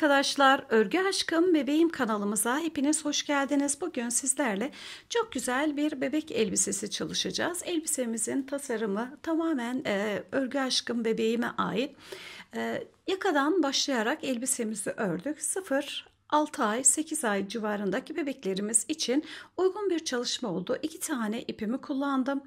arkadaşlar, Örgü Aşkım Bebeğim kanalımıza hepiniz hoş geldiniz. Bugün sizlerle çok güzel bir bebek elbisesi çalışacağız. Elbisemizin tasarımı tamamen e, Örgü Aşkım Bebeğime ait. E, yakadan başlayarak elbisemizi ördük. 0 6 ay 8 ay civarındaki bebeklerimiz için uygun bir çalışma oldu. 2 tane ipimi kullandım.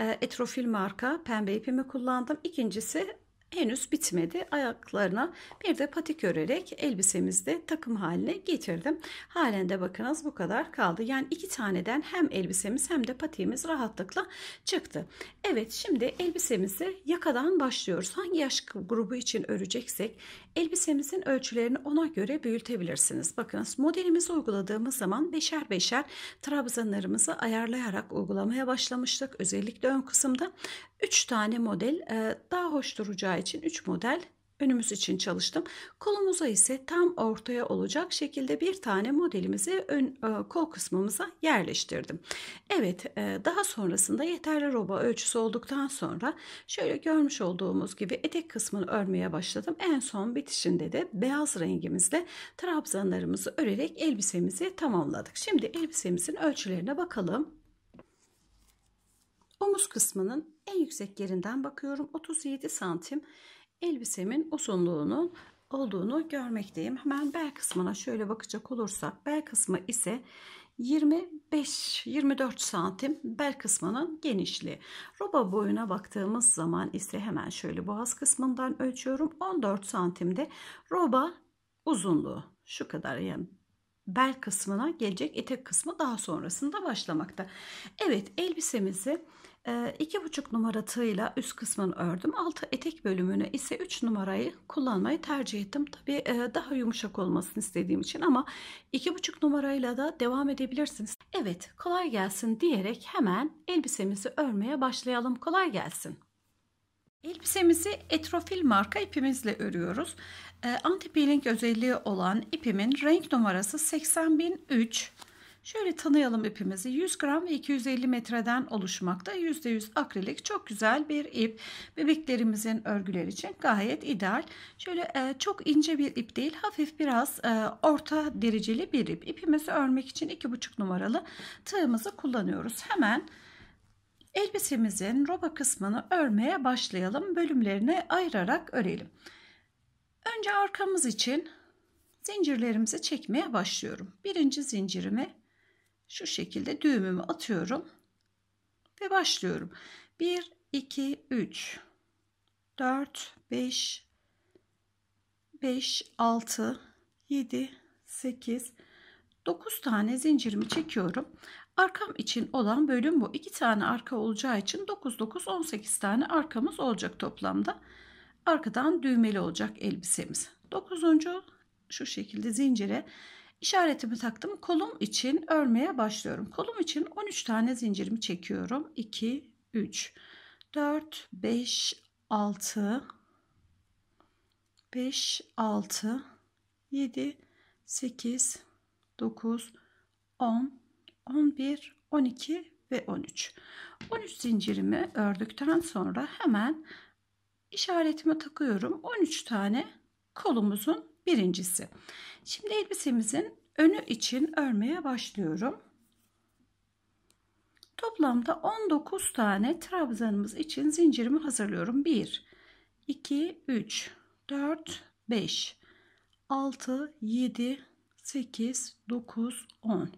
E, Etrofil marka pembe ipimi kullandım. İkincisi henüz bitmedi. Ayaklarına bir de patik örerek elbisemizde takım haline getirdim. Halen de bakınız bu kadar kaldı. Yani iki taneden hem elbisemiz hem de patiğimiz rahatlıkla çıktı. Evet şimdi elbisemizi yakadan başlıyoruz. Hangi yaş grubu için öreceksek elbisemizin ölçülerini ona göre büyütebilirsiniz. Bakınız modelimizi uyguladığımız zaman beşer beşer trabzanlarımızı ayarlayarak uygulamaya başlamıştık. Özellikle ön kısımda 3 tane model e, daha hoş duracağı için 3 model önümüz için çalıştım. Kolumuza ise tam ortaya olacak şekilde bir tane modelimizi ön e, kol kısmımıza yerleştirdim. Evet e, daha sonrasında yeterli roba ölçüsü olduktan sonra şöyle görmüş olduğumuz gibi etek kısmını örmeye başladım. En son bitişinde de beyaz rengimizle trabzanlarımızı örerek elbisemizi tamamladık. Şimdi elbisemizin ölçülerine bakalım. Omuz kısmının en yüksek yerinden bakıyorum 37 santim elbisemin uzunluğunun olduğunu görmekteyim. Hemen bel kısmına şöyle bakacak olursak bel kısmı ise 25-24 santim bel kısmının genişliği. Roba boyuna baktığımız zaman ise hemen şöyle boğaz kısmından ölçüyorum. 14 santimde roba uzunluğu şu kadar yani bel kısmına gelecek etek kısmı daha sonrasında başlamakta. Evet elbisemizi ee, iki buçuk numara tığla üst kısmını ördüm. Altı etek bölümünü ise 3 numarayı kullanmayı tercih ettim. Tabii e, daha yumuşak olmasını istediğim için ama iki buçuk numarayla da devam edebilirsiniz. Evet kolay gelsin diyerek hemen elbisemizi örmeye başlayalım. Kolay gelsin. Elbisemizi Etrofil marka ipimizle örüyoruz. Ee, Anti-peeling özelliği olan ipimin renk numarası 80003. Şöyle tanıyalım ipimizi. 100 gram ve 250 metreden oluşmakta. %100 akrilik çok güzel bir ip. Bebeklerimizin örgüleri için gayet ideal. Şöyle e, çok ince bir ip değil. Hafif biraz e, orta dereceli bir ip. İpimizi örmek için 2,5 numaralı tığımızı kullanıyoruz. Hemen elbisemizin roba kısmını örmeye başlayalım. Bölümlerine ayırarak örelim. Önce arkamız için zincirlerimizi çekmeye başlıyorum. Birinci zincirimi şu şekilde düğümümü atıyorum ve başlıyorum. 1 2 3 4 5 5 6 7 8 9 tane zincirimi çekiyorum. Arkam için olan bölüm bu. 2 tane arka olacağı için 9 9 18 tane arkamız olacak toplamda. Arkadan düğmeli olacak elbisemiz. 9. şu şekilde zincire İşaretimi taktım. Kolum için örmeye başlıyorum. Kolum için 13 tane zincirimi çekiyorum. 2, 3, 4, 5, 6, 5, 6, 7, 8, 9, 10, 11, 12 ve 13. 13 zincirimi ördükten sonra hemen işaretimi takıyorum. 13 tane kolumuzun birincisi. Şimdi elbisemizin önü için örmeye başlıyorum. Toplamda 19 tane trabzanımız için zincirimi hazırlıyorum. 1, 2, 3, 4, 5, 6, 7, 8, 9, 10,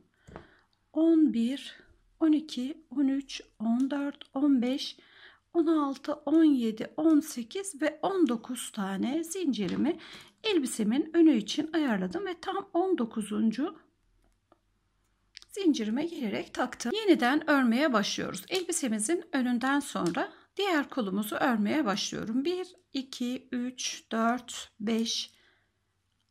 11, 12, 13, 14, 15, 16, 17, 18 ve 19 tane zincirimi elbisemin önü için ayarladım ve tam 19. zincirime gelerek taktım. Yeniden örmeye başlıyoruz. Elbisemizin önünden sonra diğer kolumuzu örmeye başlıyorum. 1 2 3 4 5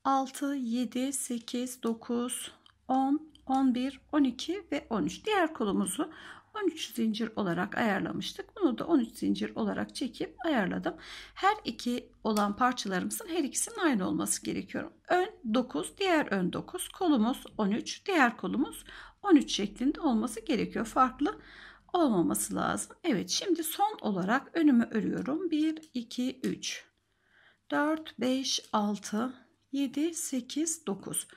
6 7 8 9 10 11 12 ve 13 diğer kolumuzu 13 zincir olarak ayarlamıştık. Bunu da 13 zincir olarak çekip ayarladım. Her iki olan parçalarımızın her ikisinin aynı olması gerekiyor. Ön 9, diğer ön 9, kolumuz 13, diğer kolumuz 13 şeklinde olması gerekiyor. Farklı olmaması lazım. Evet şimdi son olarak önümü örüyorum. 1, 2, 3, 4, 5, 6, 7, 8, 9.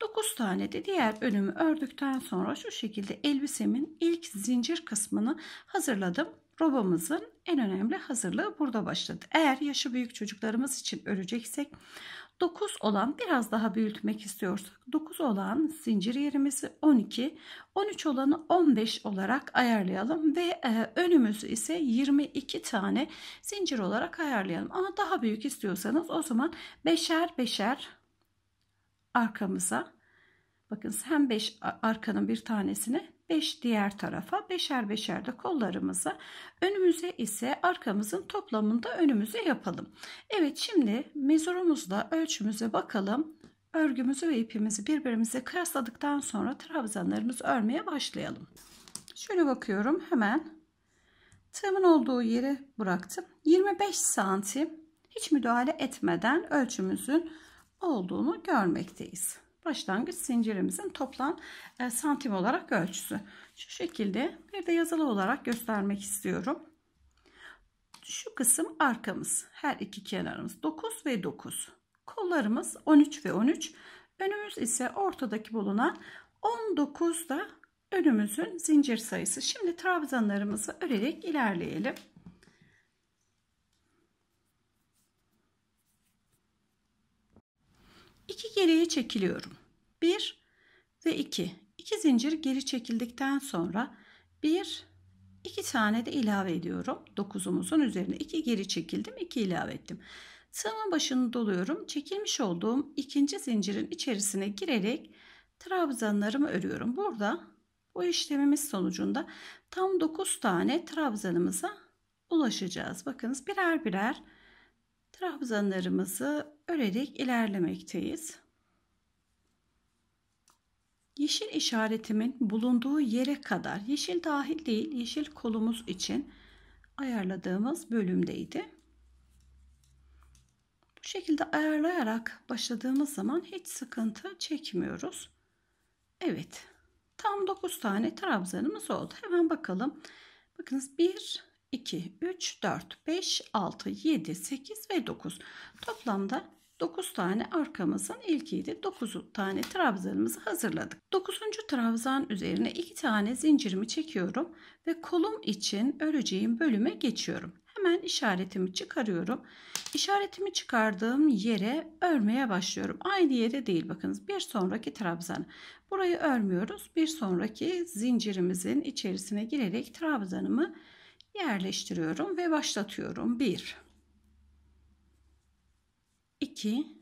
9 tane de diğer önümü ördükten sonra şu şekilde elbisemin ilk zincir kısmını hazırladım. Robamızın en önemli hazırlığı burada başladı. Eğer yaşı büyük çocuklarımız için öreceksek 9 olan biraz daha büyütmek istiyorsak 9 olan zincir yerimizi 12 13 olanı 15 olarak ayarlayalım ve e, önümüzü ise 22 tane zincir olarak ayarlayalım ama daha büyük istiyorsanız o zaman beşer beşer arkamıza bakın hem 5 arkanın bir tanesine, 5 diğer tarafa beşer beşer de kollarımıza önümüze ise arkamızın toplamında önümüze yapalım. Evet şimdi mezurumuzla ölçümüze bakalım. Örgümüzü ve ipimizi birbirimize kıyasladıktan sonra trabzanlarımızı örmeye başlayalım. Şöyle bakıyorum hemen tığımın olduğu yeri bıraktım. 25 santim hiç müdahale etmeden ölçümüzün olduğunu görmekteyiz. Başlangıç zincirimizin toplam e, santim olarak ölçüsü. Şu şekilde bir de yazılı olarak göstermek istiyorum. Şu kısım arkamız. Her iki kenarımız 9 ve 9. Kollarımız 13 ve 13. Önümüz ise ortadaki bulunan 19 da önümüzün zincir sayısı. Şimdi trabzanlarımızı örerek ilerleyelim. 2 geriye çekiliyorum. 1 ve 2. 2 zincir geri çekildikten sonra 1 2 tane de ilave ediyorum. 9'umuzun üzerine 2 geri çekildim, 2 ilave ettim. Sığma başını doluyorum. Çekilmiş olduğum ikinci zincirin içerisine girerek trabzanlarımı örüyorum. Burada bu işlemimiz sonucunda tam 9 tane trabzanımıza ulaşacağız. Bakınız birer birer trabzanlarımızı örerek ilerlemekteyiz. Yeşil işaretimin bulunduğu yere kadar yeşil dahil değil yeşil kolumuz için ayarladığımız bölümdeydi. Bu şekilde ayarlayarak başladığımız zaman hiç sıkıntı çekmiyoruz. Evet tam 9 tane trabzanımız oldu. Hemen bakalım. Bakınız 1, 2, 3, 4, 5, 6, 7, 8 ve 9. Toplamda 9 tane arkamızın ilkiydi. 9 tane trabzanımızı hazırladık. 9. trabzan üzerine 2 tane zincirimi çekiyorum ve kolum için öreceğim bölüme geçiyorum. Hemen işaretimi çıkarıyorum. İşaretimi çıkardığım yere örmeye başlıyorum. Aynı yere değil bakınız bir sonraki trabzanı. Burayı örmüyoruz. Bir sonraki zincirimizin içerisine girerek trabzanımı yerleştiriyorum ve başlatıyorum. 1 2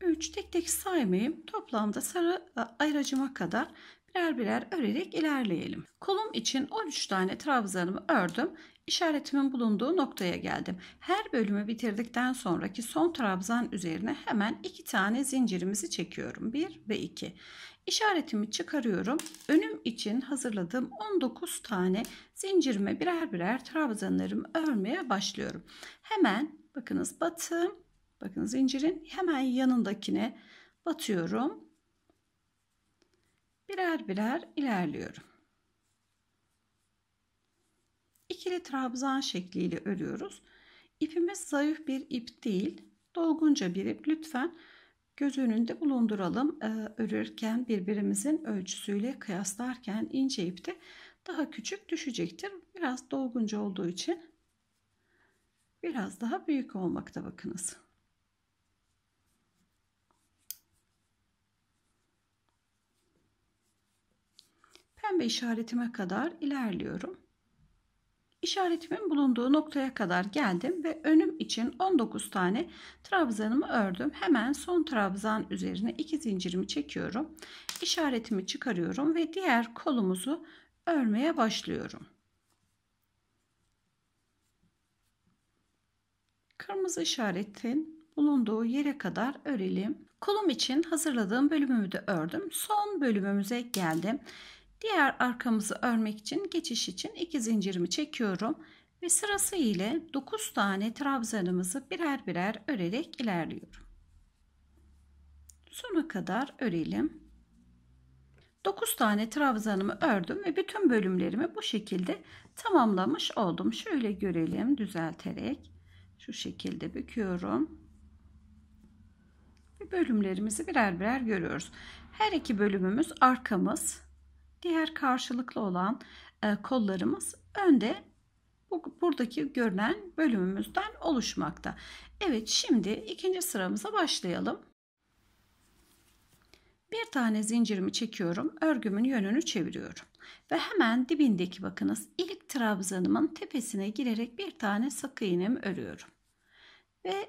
3 tek tek saymayayım. Toplamda sarı e, ayracıma kadar birer birer örerek ilerleyelim. Kolum için 13 tane trabzanımı ördüm. İşaretimin bulunduğu noktaya geldim. Her bölümü bitirdikten sonraki son trabzan üzerine hemen iki tane zincirimizi çekiyorum. 1 ve 2. İşaretimi çıkarıyorum. Önüm için hazırladığım 19 tane zincirime birer birer trabzanlarımı örmeye başlıyorum. Hemen Bakınız batı. Bakın zincirin hemen yanındakine batıyorum. Birer birer ilerliyorum. İkili trabzan şekliyle örüyoruz. İpimiz zayıf bir ip değil. Dolgunca bir ip. Lütfen göz önünde bulunduralım. Ee, örürken birbirimizin ölçüsüyle kıyaslarken ince ipte daha küçük düşecektir. Biraz dolgunca olduğu için biraz daha büyük olmakta bakınız. Pembe işaretime kadar ilerliyorum. İşaretimin bulunduğu noktaya kadar geldim ve önüm için 19 tane trabzanımı ördüm. Hemen son trabzan üzerine 2 zincirimi çekiyorum. İşaretimi çıkarıyorum ve diğer kolumuzu örmeye başlıyorum. kırmızı işaretin bulunduğu yere kadar örelim. Kolum için hazırladığım bölümümü de ördüm. Son bölümümüze geldim. Diğer arkamızı örmek için geçiş için iki zincirimi çekiyorum ve sırası ile 9 tane trabzanımızı birer birer örerek ilerliyorum. Sona kadar örelim. 9 tane trabzanımı ördüm ve bütün bölümlerimi bu şekilde tamamlamış oldum. Şöyle görelim düzelterek şu şekilde büküyorum. Bölümlerimizi birer birer görüyoruz. Her iki bölümümüz arkamız. Diğer karşılıklı olan e, kollarımız önde buradaki görünen bölümümüzden oluşmakta. Evet şimdi ikinci sıramıza başlayalım. Bir tane zincirimi çekiyorum. Örgümün yönünü çeviriyorum. Ve hemen dibindeki bakınız ilk trabzanımın tepesine girerek bir tane sık iğnemi örüyorum. Ve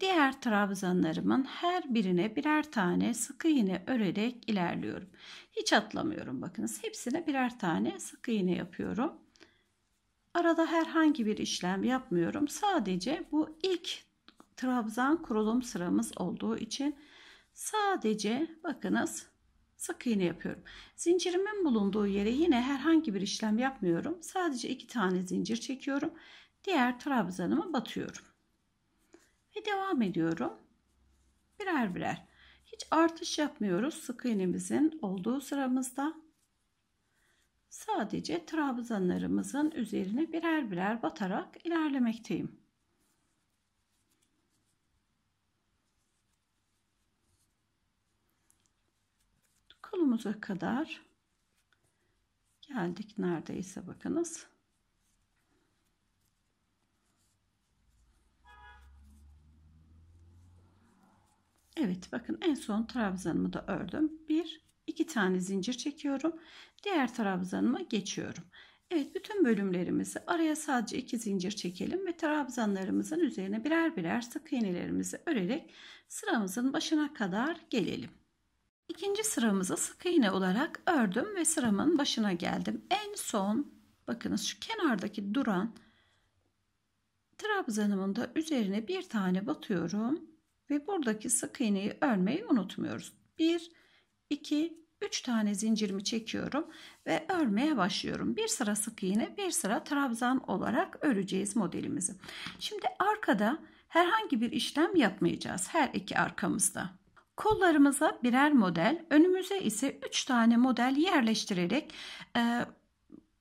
diğer trabzanlarımın her birine birer tane sık iğne örerek ilerliyorum. Hiç atlamıyorum bakınız. Hepsine birer tane sık iğne yapıyorum. Arada herhangi bir işlem yapmıyorum. Sadece bu ilk trabzan kurulum sıramız olduğu için sadece bakınız sık iğne yapıyorum. Zincirimin bulunduğu yere yine herhangi bir işlem yapmıyorum. Sadece iki tane zincir çekiyorum. Diğer trabzanıma batıyorum. Ve devam ediyorum. Birer birer. Hiç artış yapmıyoruz sık iğnemizin olduğu sıramızda. Sadece trabzanlarımızın üzerine birer birer batarak ilerlemekteyim. Kolumuza kadar geldik neredeyse bakınız. Evet bakın en son trabzanımı da ördüm. Bir, iki tane zincir çekiyorum. Diğer trabzanıma geçiyorum. Evet bütün bölümlerimizi araya sadece iki zincir çekelim ve trabzanlarımızın üzerine birer birer sık iğnelerimizi örerek sıramızın başına kadar gelelim. İkinci sıramızı sık iğne olarak ördüm ve sıramın başına geldim. En son bakınız şu kenardaki duran trabzanımın da üzerine bir tane batıyorum ve buradaki sık iğneyi örmeyi unutmuyoruz. 1 2 3 tane zincirimi çekiyorum ve örmeye başlıyorum. Bir sıra sık iğne, bir sıra trabzan olarak öreceğiz modelimizi. Şimdi arkada herhangi bir işlem yapmayacağız her iki arkamızda. Kollarımıza birer model, önümüze ise 3 tane model yerleştirerek e,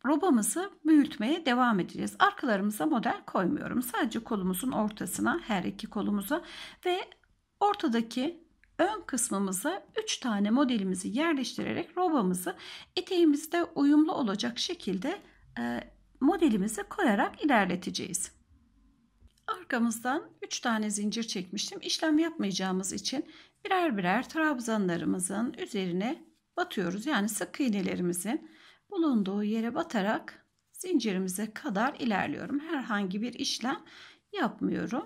robamızı büyütmeye devam edeceğiz. Arkalarımıza model koymuyorum. Sadece kolumuzun ortasına, her iki kolumuza ve Ortadaki ön kısmımıza 3 tane modelimizi yerleştirerek robamızı eteğimizde uyumlu olacak şekilde e, modelimizi koyarak ilerleteceğiz. Arkamızdan 3 tane zincir çekmiştim. İşlem yapmayacağımız için birer birer trabzanlarımızın üzerine batıyoruz. Yani sık iğnelerimizin bulunduğu yere batarak zincirimize kadar ilerliyorum. Herhangi bir işlem yapmıyorum.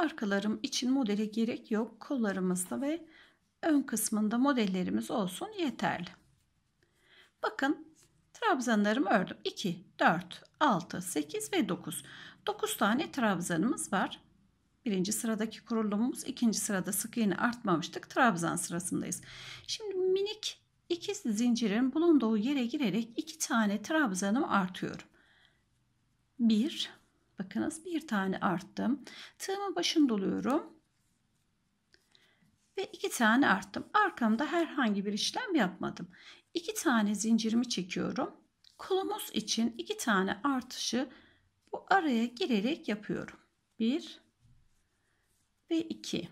Arkalarım için modele gerek yok. Kollarımızda ve ön kısmında modellerimiz olsun yeterli. Bakın trabzanlarımı ördüm. 2, 4, 6, 8 ve 9. 9 tane trabzanımız var. Birinci sıradaki kurulumumuz, ikinci sırada sık iğne artmamıştık. Trabzan sırasındayız. Şimdi minik iki zincirin bulunduğu yere girerek iki tane trabzanımı artıyorum. 1 Bakınız bir tane arttım. Tığımı başını doluyorum. Ve iki tane arttım. Arkamda herhangi bir işlem yapmadım. İki tane zincirimi çekiyorum. Kolumuz için iki tane artışı bu araya girerek yapıyorum. Bir ve iki.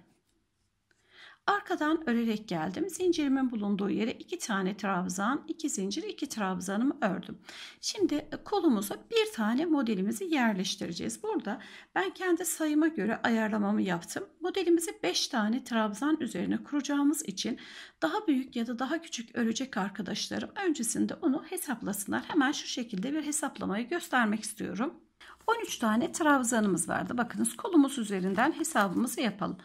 Arkadan örerek geldim. Zincirimin bulunduğu yere iki tane trabzan, iki zincir, iki trabzanımı ördüm. Şimdi e, kolumuza bir tane modelimizi yerleştireceğiz. Burada ben kendi sayıma göre ayarlamamı yaptım. Modelimizi 5 tane trabzan üzerine kuracağımız için daha büyük ya da daha küçük örecek arkadaşlarım öncesinde onu hesaplasınlar. Hemen şu şekilde bir hesaplamayı göstermek istiyorum. 13 tane trabzanımız vardı. Bakınız kolumuz üzerinden hesabımızı yapalım.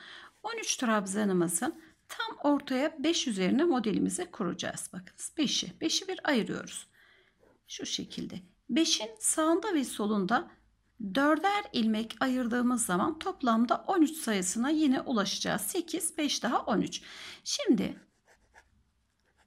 13 trabzanımızın tam ortaya 5 üzerine modelimizi kuracağız. Bakınız 5'i. 5'i bir ayırıyoruz. Şu şekilde. 5'in sağında ve solunda 4'er ilmek ayırdığımız zaman toplamda 13 sayısına yine ulaşacağız. 8, 5 daha 13. Şimdi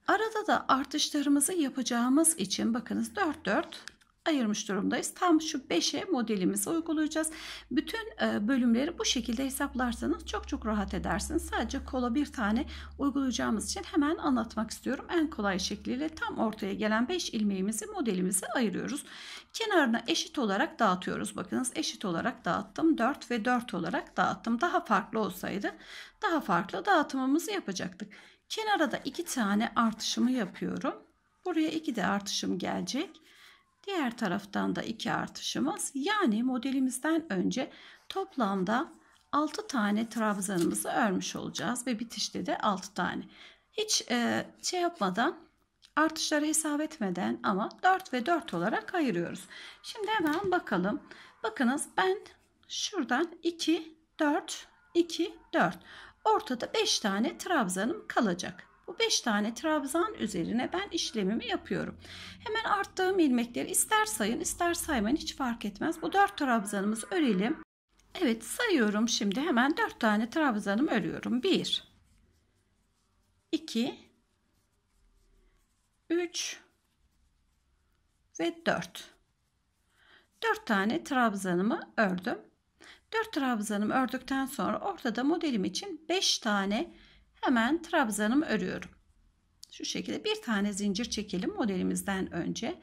arada da artışlarımızı yapacağımız için bakınız 4, 4 ayırmış durumdayız. Tam şu 5'e modelimizi uygulayacağız. Bütün e, bölümleri bu şekilde hesaplarsanız çok çok rahat edersiniz. Sadece kola bir tane uygulayacağımız için hemen anlatmak istiyorum. En kolay şekliyle tam ortaya gelen 5 ilmeğimizi modelimize ayırıyoruz. Kenarına eşit olarak dağıtıyoruz. Bakınız eşit olarak dağıttım. 4 ve 4 olarak dağıttım. Daha farklı olsaydı daha farklı dağıtımımızı yapacaktık. Kenara da 2 tane artışımı yapıyorum. Buraya 2 de artışım gelecek. Diğer taraftan da 2 artışımız. Yani modelimizden önce toplamda 6 tane trabzanımızı örmüş olacağız ve bitişte de 6 tane. Hiç e, şey yapmadan artışları hesap etmeden ama 4 ve 4 olarak ayırıyoruz. Şimdi hemen bakalım. Bakınız ben şuradan 2, 4, 2, 4. Ortada 5 tane trabzanım kalacak. Bu 5 tane trabzan üzerine ben işlemimi yapıyorum. Hemen arttığım ilmekleri ister sayın ister saymayın hiç fark etmez. Bu 4 trabzanımızı örelim. Evet sayıyorum şimdi hemen 4 tane trabzanımı örüyorum. 1 2 3 ve 4. 4 tane trabzanımı ördüm. 4 trabzanımı ördükten sonra ortada modelim için 5 tane hemen trabzanımı örüyorum. Şu şekilde bir tane zincir çekelim modelimizden önce.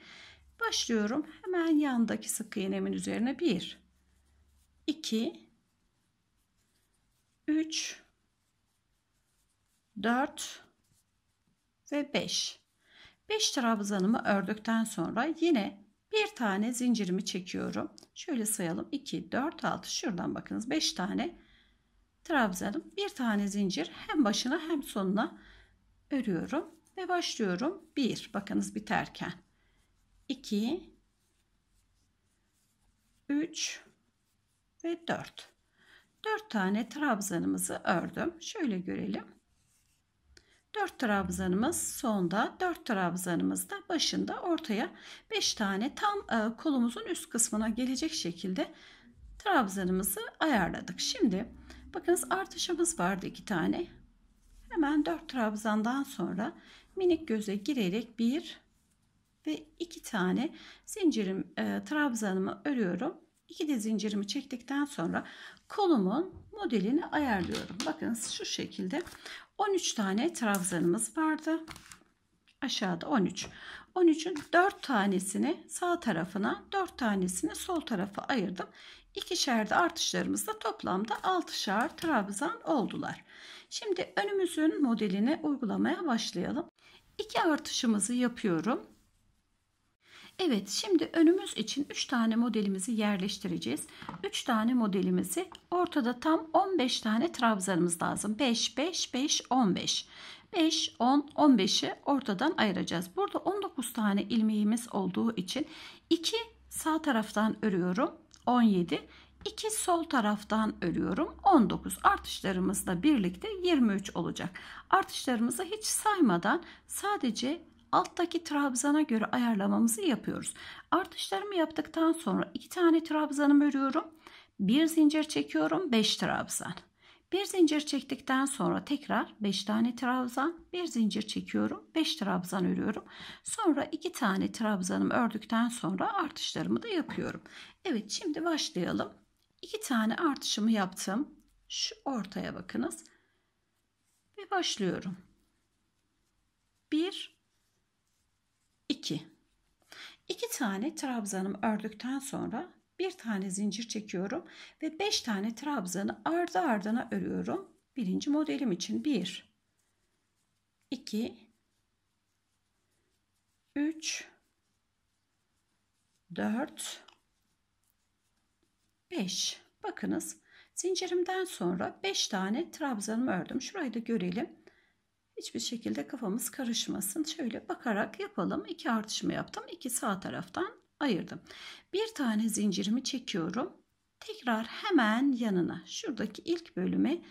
Başlıyorum. Hemen yandaki sık iğnemin üzerine 1 2 3 4 ve 5. 5 trabzanımı ördükten sonra yine bir tane zincirimi çekiyorum. Şöyle sayalım. 2 4 6 şuradan bakınız 5 tane trabzanın bir tane zincir hem başına hem sonuna örüyorum ve başlıyorum. bir bakınız biterken 2 3 ve 4. 4 tane trabzanımızı ördüm. Şöyle görelim. 4 trabzanımız sonda, 4 trabzanımız da başında ortaya 5 tane tam e, kolumuzun üst kısmına gelecek şekilde trabzanımızı ayarladık. Şimdi Bakınız artışımız vardı iki tane. Hemen 4 trabzandan sonra minik göze girerek bir ve iki tane zincirim e, trabzanımı örüyorum. İki de zincirimi çektikten sonra kolumun modelini ayarlıyorum. Bakın şu şekilde 13 tane trabzanımız vardı. Aşağıda 13. 13'ün 4 tanesini sağ tarafına, 4 tanesini sol tarafa ayırdım ikişer de artışlarımızda toplamda altışar trabzan oldular. Şimdi önümüzün modeline uygulamaya başlayalım. 2 artışımızı yapıyorum. Evet şimdi önümüz için 3 tane modelimizi yerleştireceğiz. 3 tane modelimizi ortada tam 15 tane trabzanımız lazım. 5, 5, 5, 15. 5, 10, 15'i ortadan ayıracağız. Burada 19 tane ilmeğimiz olduğu için 2 sağ taraftan örüyorum. 17. 2 sol taraftan örüyorum. 19 artışlarımızla birlikte 23 olacak. Artışlarımızı hiç saymadan sadece alttaki trabzana göre ayarlamamızı yapıyoruz. Artışlarımı yaptıktan sonra iki tane trabzanım örüyorum. bir zincir çekiyorum 5 trabzan. Bir zincir çektikten sonra tekrar 5 tane trabzan, bir zincir çekiyorum, 5 trabzan örüyorum. Sonra 2 tane trabzanımı ördükten sonra artışlarımı da yapıyorum. Evet şimdi başlayalım. 2 tane artışımı yaptım. Şu ortaya bakınız. Ve başlıyorum. 1 2 2 tane trabzanımı ördükten sonra bir tane zincir çekiyorum ve 5 tane trabzanı ardı ardına örüyorum. Birinci modelim için 1 2 3 4 5 bakınız zincirimden sonra 5 tane trabzanımı ördüm şurayı da görelim hiçbir şekilde kafamız karışmasın şöyle bakarak yapalım 2 artışımı yaptım 2 sağ taraftan ayırdım. Bir tane zincirimi çekiyorum. Tekrar hemen yanına şuradaki ilk bölüme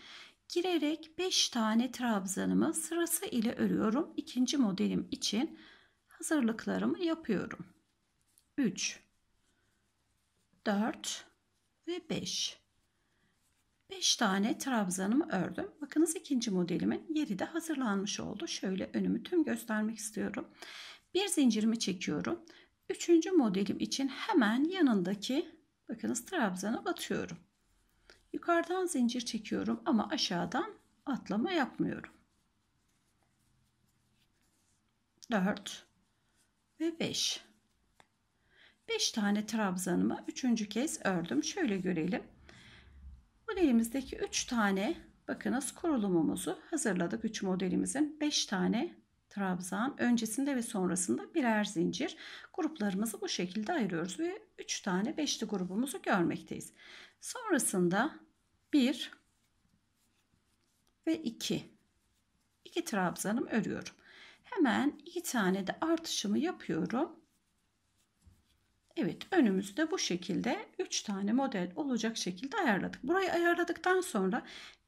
girerek 5 tane trabzanımı sırası ile örüyorum. İkinci modelim için hazırlıklarımı yapıyorum. 3 4 ve 5 5 tane trabzanımı ördüm. Bakınız ikinci modelimin yeri de hazırlanmış oldu. Şöyle önümü tüm göstermek istiyorum. Bir zincirimi çekiyorum. Üçüncü modelim için hemen yanındaki bakınız trabzana batıyorum. Yukarıdan zincir çekiyorum ama aşağıdan atlama yapmıyorum. 4 ve 5. 5 tane trabzanımı 3. kez ördüm. Şöyle görelim. Modelimizdeki 3 tane bakınız kurulumumuzu hazırladık. 3 modelimizin 5 tane trabzan öncesinde ve sonrasında birer zincir gruplarımızı bu şekilde ayırıyoruz ve 3 tane beşli grubumuzu görmekteyiz. Sonrasında 1 ve 2 2 trabzanım örüyorum. Hemen 2 tane de artışımı yapıyorum. Evet önümüzde bu şekilde 3 tane model olacak şekilde ayarladık. Burayı ayarladıktan sonra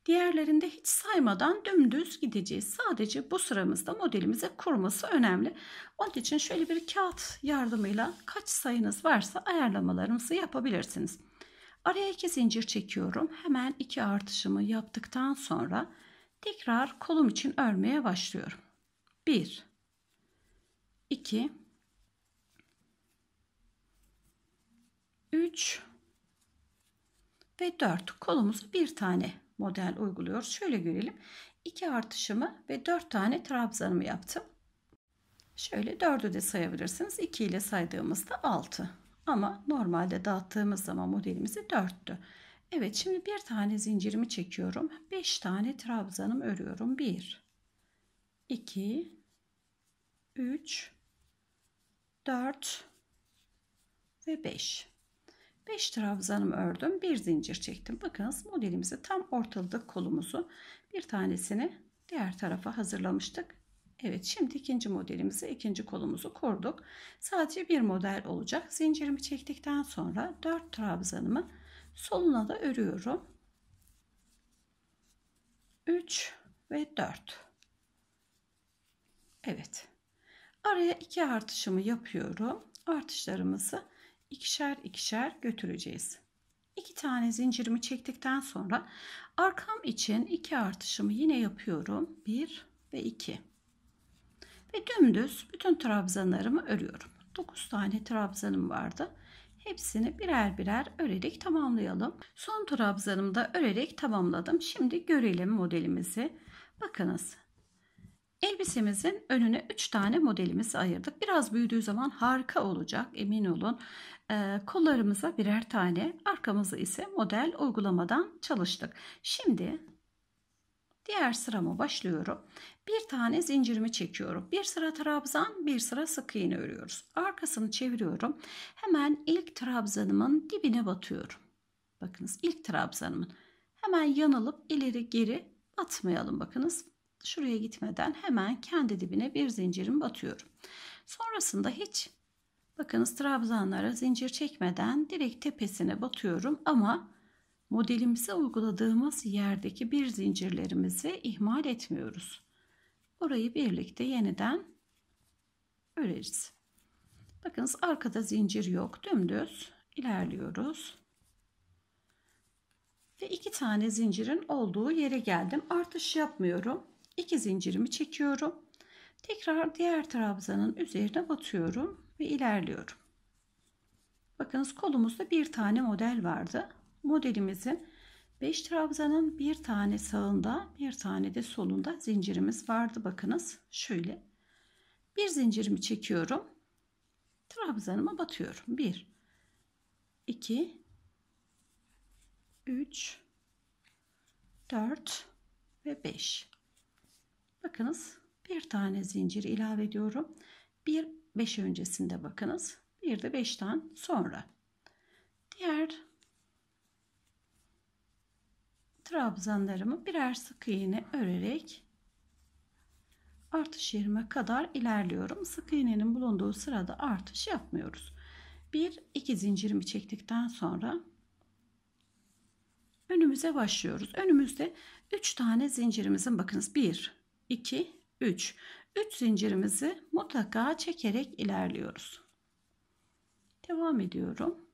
Diğerlerinde hiç saymadan dümdüz gideceğiz. Sadece bu sıramızda modelimize kurması önemli. Onun için şöyle bir kağıt yardımıyla kaç sayınız varsa ayarlamalarımızı yapabilirsiniz. Araya iki zincir çekiyorum. Hemen iki artışımı yaptıktan sonra tekrar kolum için örmeye başlıyorum. 1 2 3 ve 4 kolumuzu bir tane model uyguluyoruz. Şöyle görelim. 2 artışımı ve 4 tane trabzanımı yaptım. Şöyle 4'ü de sayabilirsiniz. 2 ile saydığımızda 6. Ama normalde dağıttığımız zaman modelimizi 4'tü. Evet şimdi bir tane zincirimi çekiyorum. 5 tane trabzanım örüyorum. 1 2 3 4 ve 5. 5 trabzanımı ördüm. Bir zincir çektim. Bakınız modelimizi tam ortaladık kolumuzu. Bir tanesini diğer tarafa hazırlamıştık. Evet şimdi ikinci modelimizi ikinci kolumuzu kurduk. Sadece bir model olacak. Zincirimi çektikten sonra 4 trabzanımı soluna da örüyorum. 3 ve 4. Evet. Araya iki artışımı yapıyorum. Artışlarımızı ikişer ikişer götüreceğiz. İki tane zincirimi çektikten sonra arkam için iki artışımı yine yapıyorum. 1 ve 2. Ve dümdüz bütün trabzanlarımı örüyorum. 9 tane trabzanım vardı. Hepsini birer birer örerek tamamlayalım. Son trabzanımı da örerek tamamladım. Şimdi görelim modelimizi. Bakınız Elbisemizin önüne 3 tane modelimizi ayırdık. Biraz büyüdüğü zaman harika olacak emin olun. Ee, kollarımıza birer tane arkamızı ise model uygulamadan çalıştık. Şimdi diğer sıramı başlıyorum. Bir tane zincirimi çekiyorum. Bir sıra trabzan bir sıra sık iğne örüyoruz. Arkasını çeviriyorum. Hemen ilk trabzanımın dibine batıyorum. Bakınız ilk trabzanımın hemen yanılıp ileri geri batmayalım, bakınız şuraya gitmeden hemen kendi dibine bir zincirim batıyorum. Sonrasında hiç bakınız trabzanlara zincir çekmeden direkt tepesine batıyorum ama modelimize uyguladığımız yerdeki bir zincirlerimizi ihmal etmiyoruz. Orayı birlikte yeniden öreriz. Bakınız arkada zincir yok. Dümdüz ilerliyoruz. Ve iki tane zincirin olduğu yere geldim. Artış yapmıyorum. 2 zincirimi çekiyorum. Tekrar diğer trabzanın üzerine batıyorum ve ilerliyorum. Bakınız kolumuzda bir tane model vardı. Modelimizin 5 trabzanın bir tane sağında bir tane de solunda zincirimiz vardı. Bakınız şöyle. Bir zincirimi çekiyorum. Trabzanıma batıyorum. 1 2 3 4 ve 5 Bakınız bir tane zincir ilave ediyorum. Bir 5 öncesinde bakınız. Bir de 5'ten sonra. Diğer trabzanlarımı birer sık iğne örerek artış yerime kadar ilerliyorum. Sık iğnenin bulunduğu sırada artış yapmıyoruz. Bir iki zincirimi çektikten sonra önümüze başlıyoruz. Önümüzde 3 tane zincirimizin bakınız 1 2, 3. 3 zincirimizi mutlaka çekerek ilerliyoruz. Devam ediyorum.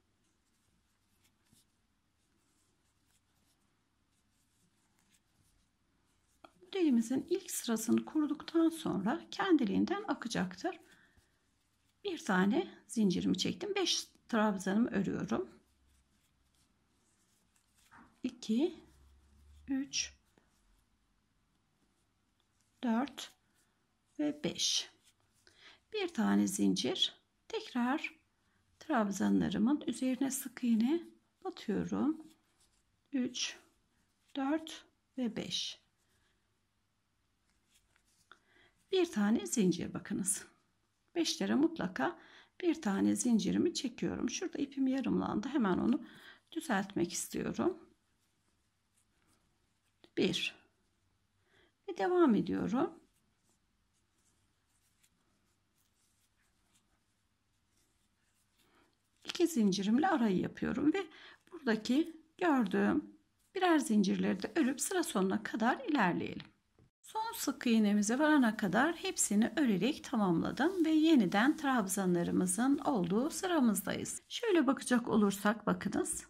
Modelimizin ilk sırasını kurduktan sonra kendiliğinden akacaktır. Bir tane zincirimi çektim. 5 trabzanımı örüyorum. 2 3 4 ve 5 bir tane zincir tekrar trabzanlarımın üzerine sık iğne batıyorum 3 4 ve 5 bir tane zincir bakınız 5 lira mutlaka bir tane zincirimi çekiyorum şurada ipim yarımlandı hemen onu düzeltmek istiyorum 1 ve devam ediyorum. İki zincirimle arayı yapıyorum ve buradaki gördüğüm birer zincirleri de örüp sıra sonuna kadar ilerleyelim. Son sık iğnemize varana kadar hepsini örerek tamamladım ve yeniden trabzanlarımızın olduğu sıramızdayız. Şöyle bakacak olursak bakınız.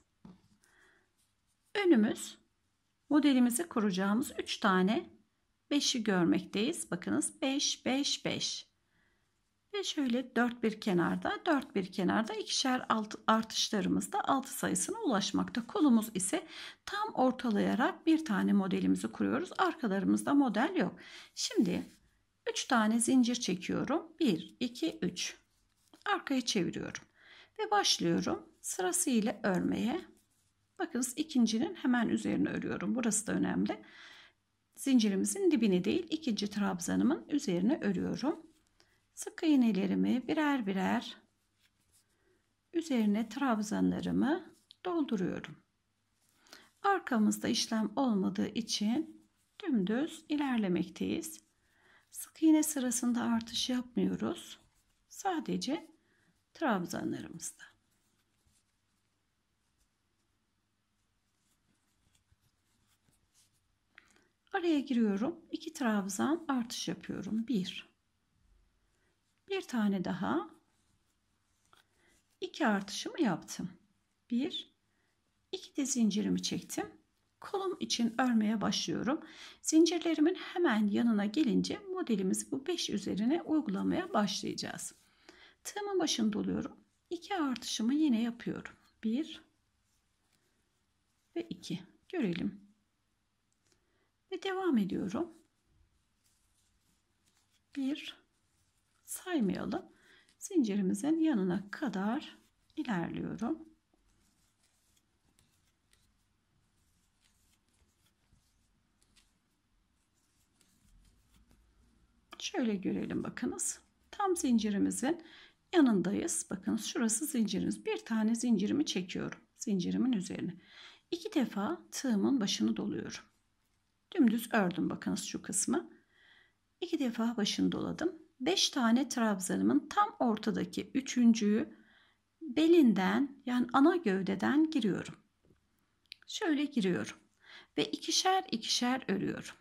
Önümüz modelimizi kuracağımız 3 tane 5'i görmekteyiz. Bakınız 5, 5, 5. Ve şöyle 4 bir kenarda, 4 bir kenarda ikişer alt, artışlarımızda 6 sayısına ulaşmakta. Kolumuz ise tam ortalayarak bir tane modelimizi kuruyoruz. Arkalarımızda model yok. Şimdi 3 tane zincir çekiyorum. 1, 2, 3. Arkaya çeviriyorum. Ve başlıyorum sırasıyla örmeye. Bakınız ikincinin hemen üzerine örüyorum. Burası da önemli. Önemli zincirimizin dibini değil ikinci trabzanımın üzerine örüyorum. Sık iğnelerimi birer birer üzerine trabzanlarımı dolduruyorum. Arkamızda işlem olmadığı için dümdüz ilerlemekteyiz. Sık iğne sırasında artış yapmıyoruz. Sadece trabzanlarımızda. Araya giriyorum. 2 trabzan artış yapıyorum. Bir, Bir tane daha. 2 artışımı yaptım. Bir, 2 de zincirimi çektim. Kolum için örmeye başlıyorum. Zincirlerimin hemen yanına gelince modelimizi bu 5 üzerine uygulamaya başlayacağız. Tığımın başını doluyorum. 2 artışımı yine yapıyorum. 1 ve 2. Görelim. Ve devam ediyorum. Bir saymayalım. Zincirimizin yanına kadar ilerliyorum. Şöyle görelim bakınız. Tam zincirimizin yanındayız. Bakın şurası zincirimiz. Bir tane zincirimi çekiyorum. Zincirimin üzerine. İki defa tığımın başını doluyorum. Dümdüz ördüm bakınız şu kısmı. İki defa başını doladım. Beş tane trabzanımın tam ortadaki üçüncüyü belinden yani ana gövdeden giriyorum. Şöyle giriyorum ve ikişer ikişer örüyorum.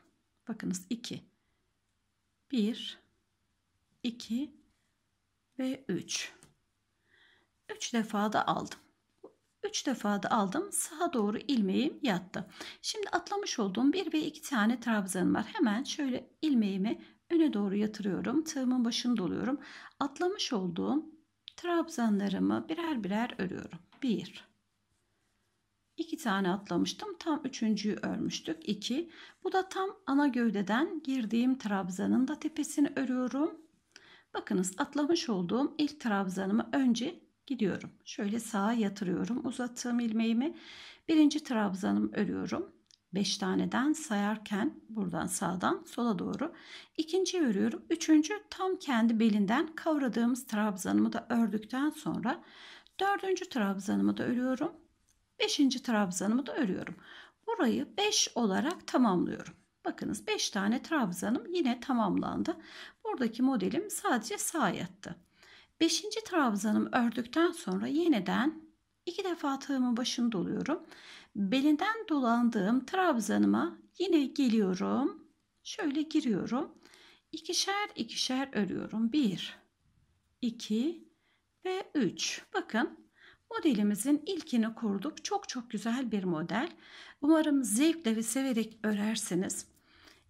Bakınız iki, bir, iki ve üç. Üç defa da aldım. 3 defa da aldım. Sağa doğru ilmeğim yattı. Şimdi atlamış olduğum 1 ve 2 tane trabzanım var. Hemen şöyle ilmeğimi öne doğru yatırıyorum. Tığımın başını doluyorum. Atlamış olduğum trabzanlarımı birer birer örüyorum. 1 2 tane atlamıştım. Tam üçüncüyü örmüştük. 2. Bu da tam ana gövdeden girdiğim trabzanın da tepesini örüyorum. Bakınız atlamış olduğum ilk trabzanımı önce gidiyorum. Şöyle sağa yatırıyorum uzattığım ilmeğimi. Birinci trabzanım örüyorum. 5 taneden sayarken buradan sağdan sola doğru ikinci örüyorum. Üçüncü tam kendi belinden kavradığımız trabzanımı da ördükten sonra dördüncü trabzanımı da örüyorum. Beşinci trabzanımı da örüyorum. Burayı 5 olarak tamamlıyorum. Bakınız 5 tane trabzanım yine tamamlandı. Buradaki modelim sadece sağ yattı. Beşinci trabzanımı ördükten sonra yeniden iki defa tığımı başını doluyorum. Belinden dolandığım trabzanıma yine geliyorum. Şöyle giriyorum. İkişer ikişer örüyorum. Bir, iki ve üç. Bakın Modelimizin ilkini kurduk. Çok çok güzel bir model. Umarım zevkle ve severek örersiniz.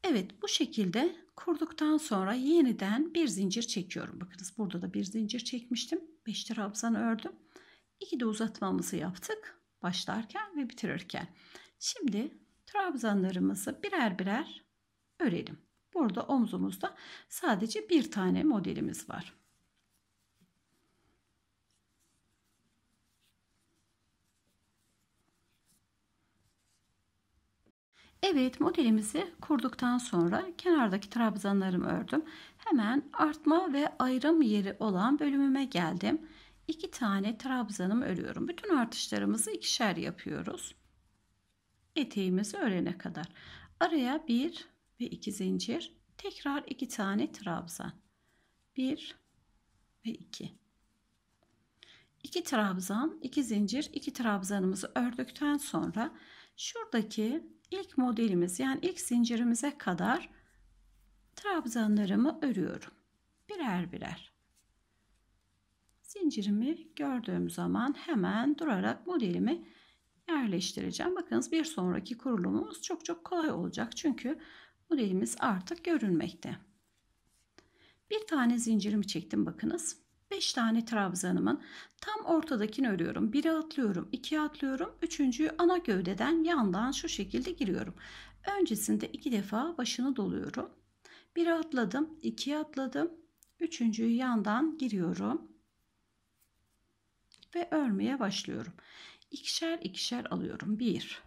Evet bu şekilde Kurduktan sonra yeniden bir zincir çekiyorum. Bakınız burada da bir zincir çekmiştim. 5 trabzan ördüm. 2 de uzatmamızı yaptık başlarken ve bitirirken. Şimdi trabzanlarımızı birer birer örelim. Burada omzumuzda sadece bir tane modelimiz var. Evet modelimizi kurduktan sonra kenardaki trabzanlarımı ördüm. Hemen artma ve ayrım yeri olan bölümüme geldim. İki tane trabzanımı örüyorum. Bütün artışlarımızı ikişer yapıyoruz. Eteğimizi örene kadar. Araya bir ve iki zincir. Tekrar iki tane trabzan. Bir ve iki. 2 trabzan, 2 zincir, 2 trabzanımızı ördükten sonra şuradaki ilk modelimiz yani ilk zincirimize kadar trabzanlarımı örüyorum. Birer birer. Zincirimi gördüğüm zaman hemen durarak modelimi yerleştireceğim. Bakınız bir sonraki kurulumumuz çok çok kolay olacak. Çünkü modelimiz artık görünmekte. Bir tane zincirimi çektim bakınız. 5 tane trabzanımın tam ortadakini örüyorum. 1'e atlıyorum, 2'ye atlıyorum. 3.'yü ana gövdeden yandan şu şekilde giriyorum. Öncesinde 2 defa başını doluyorum. 1'e atladım, 2'ye atladım. 3.'yü yandan giriyorum. Ve örmeye başlıyorum. İkişer ikişer alıyorum. 1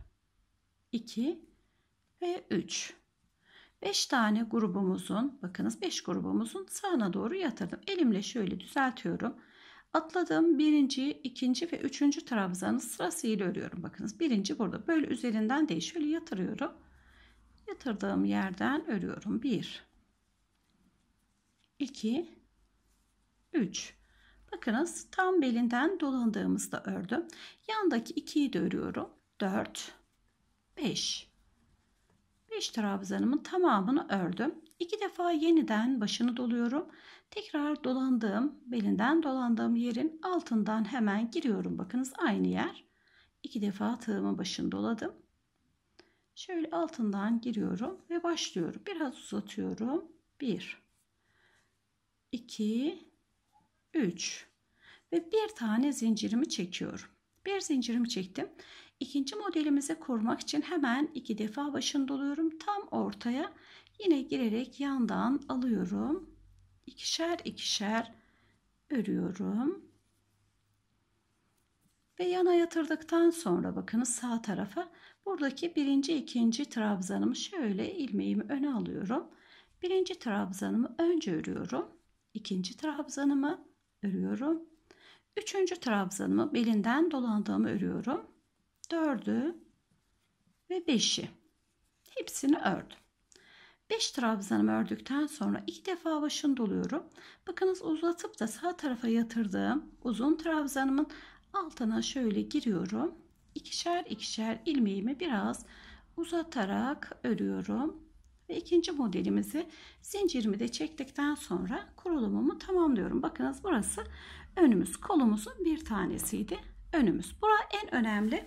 2 ve 3 5 tane grubumuzun bakınız 5 grubumuzun sağına doğru yatırdım. Elimle şöyle düzeltiyorum. Atladığım birinci, ikinci ve üçüncü trabzanı sırasıyla örüyorum. Bakınız birinci burada. Böyle üzerinden değil. Şöyle yatırıyorum. Yatırdığım yerden örüyorum. bir, iki, üç. Bakınız tam belinden dolandığımızda ördüm. Yandaki 2'yi de örüyorum. dört, beş. 5 trabzanımın tamamını ördüm. 2 defa yeniden başını doluyorum. Tekrar dolandığım, belinden dolandığım yerin altından hemen giriyorum. Bakınız aynı yer. 2 defa tığımı başını doladım. Şöyle altından giriyorum ve başlıyorum. Biraz uzatıyorum. 1 2 3 ve bir tane zincirimi çekiyorum. Bir zincirimi çektim. İkinci modelimizi kurmak için hemen iki defa başını doluyorum. Tam ortaya yine girerek yandan alıyorum. ikişer ikişer örüyorum. Ve yana yatırdıktan sonra bakınız sağ tarafa buradaki birinci ikinci trabzanımı şöyle ilmeğimi öne alıyorum. Birinci trabzanımı önce örüyorum. ikinci trabzanımı örüyorum. Üçüncü trabzanımı belinden dolandığımı örüyorum. 4'ü ve 5'i hepsini ördüm. 5 trabzanımı ördükten sonra iki defa başını doluyorum. Bakınız uzatıp da sağ tarafa yatırdığım uzun trabzanımın altına şöyle giriyorum. İkişer ikişer ilmeğimi biraz uzatarak örüyorum. Ve ikinci modelimizi zincirimi de çektikten sonra kurulumumu tamamlıyorum. Bakınız burası önümüz kolumuzun bir tanesiydi. Önümüz. Bura en önemli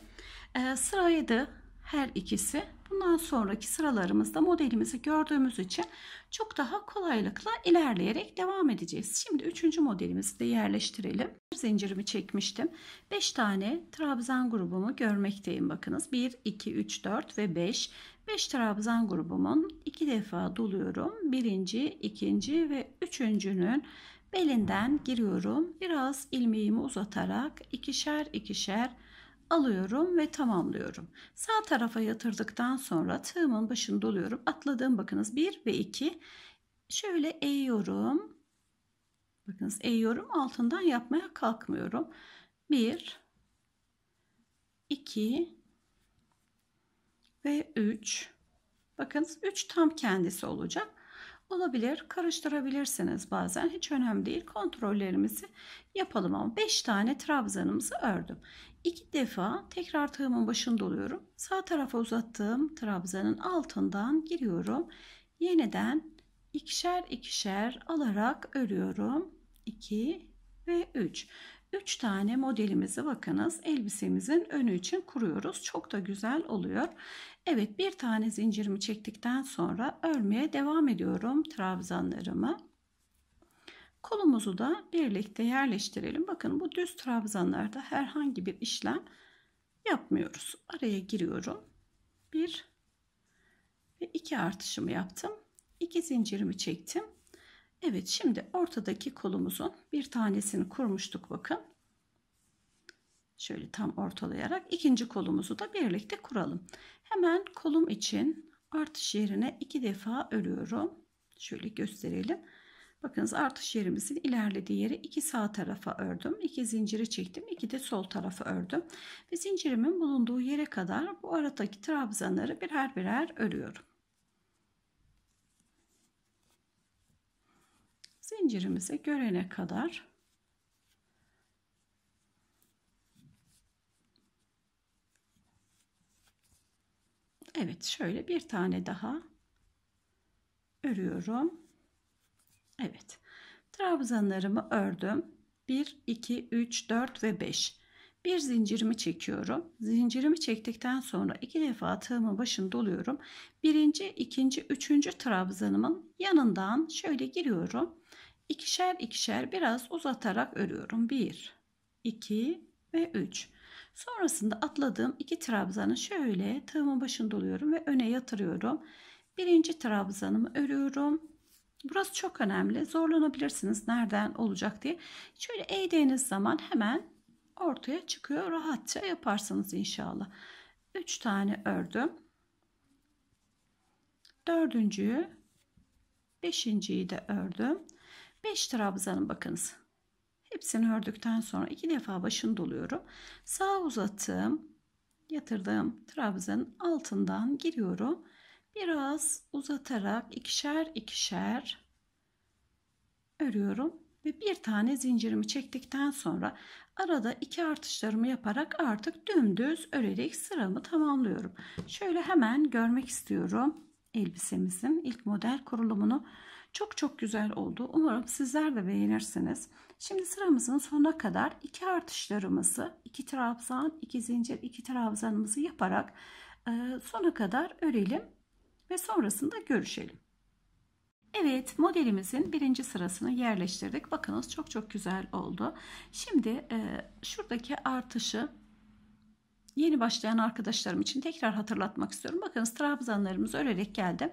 ee, sıraydı her ikisi. Bundan sonraki sıralarımızda modelimizi gördüğümüz için çok daha kolaylıkla ilerleyerek devam edeceğiz. Şimdi üçüncü modelimizi de yerleştirelim. Zincirimi çekmiştim. 5 tane trabzan grubumu görmekteyim. Bakınız 1, 2, 3, 4 ve 5. 5 trabzan grubumun 2 defa doluyorum. Birinci, ikinci ve üçüncünün belinden giriyorum. Biraz ilmeğimi uzatarak ikişer ikişer alıyorum ve tamamlıyorum. Sağ tarafa yatırdıktan sonra tığımın başını doluyorum. Atladığım bakınız 1 ve 2. Şöyle eğiyorum. Bakınız eğiyorum. Altından yapmaya kalkmıyorum. 1 2 ve 3. Bakınız 3 tam kendisi olacak. Olabilir, karıştırabilirsiniz bazen. Hiç önemli değil. Kontrollerimizi yapalım ama 5 tane trabzanımızı ördüm iki defa tekrar tığımın başını doluyorum. Sağ tarafa uzattığım trabzanın altından giriyorum. Yeniden ikişer ikişer alarak örüyorum. 2 ve 3. 3 tane modelimizi bakınız elbisemizin önü için kuruyoruz. Çok da güzel oluyor. Evet bir tane zincirimi çektikten sonra örmeye devam ediyorum trabzanlarımı. Kolumuzu da birlikte yerleştirelim. Bakın bu düz trabzanlarda herhangi bir işlem yapmıyoruz. Araya giriyorum. 1 ve 2 artışımı yaptım. 2 zincirimi çektim. Evet şimdi ortadaki kolumuzun bir tanesini kurmuştuk bakın. Şöyle tam ortalayarak ikinci kolumuzu da birlikte kuralım. Hemen kolum için artış yerine iki defa örüyorum. Şöyle gösterelim. Bakınız artış yerimizin ilerlediği yeri iki sağ tarafa ördüm. iki zinciri çektim. iki de sol tarafa ördüm. Ve zincirimin bulunduğu yere kadar bu aradaki trabzanları birer birer örüyorum. Zincirimizi görene kadar Evet şöyle bir tane daha örüyorum. Evet. Trabzanlarımı ördüm. 1, 2, 3, 4 ve 5. Bir zincirimi çekiyorum. Zincirimi çektikten sonra iki defa tığımın başını doluyorum. Birinci, ikinci, üçüncü trabzanımın yanından şöyle giriyorum. İkişer ikişer biraz uzatarak örüyorum. 1, 2 ve 3. Sonrasında atladığım iki trabzanı şöyle tığımın başını doluyorum ve öne yatırıyorum. Birinci trabzanımı örüyorum. Burası çok önemli. Zorlanabilirsiniz nereden olacak diye. Şöyle eğdiğiniz zaman hemen ortaya çıkıyor. Rahatça yaparsınız inşallah. 3 tane ördüm. Dördüncüyü, beşinciyi de ördüm. 5 trabzanın bakınız. Hepsini ördükten sonra iki defa başını doluyorum. Sağ uzattığım, yatırdığım trabzanın altından giriyorum biraz uzatarak ikişer ikişer örüyorum ve bir tane zincirimi çektikten sonra arada iki artışlarımı yaparak artık dümdüz örerek sıramı tamamlıyorum. Şöyle hemen görmek istiyorum elbisemizin ilk model kurulumunu. Çok çok güzel oldu. Umarım sizler de beğenirsiniz. Şimdi sıramızın sonuna kadar iki artışlarımızı, iki trabzan, iki zincir, iki trabzanımızı yaparak sona kadar örelim ve sonrasında görüşelim. Evet modelimizin birinci sırasını yerleştirdik. Bakınız çok çok güzel oldu. Şimdi e, şuradaki artışı yeni başlayan arkadaşlarım için tekrar hatırlatmak istiyorum. Bakınız trabzanlarımız örerek geldim.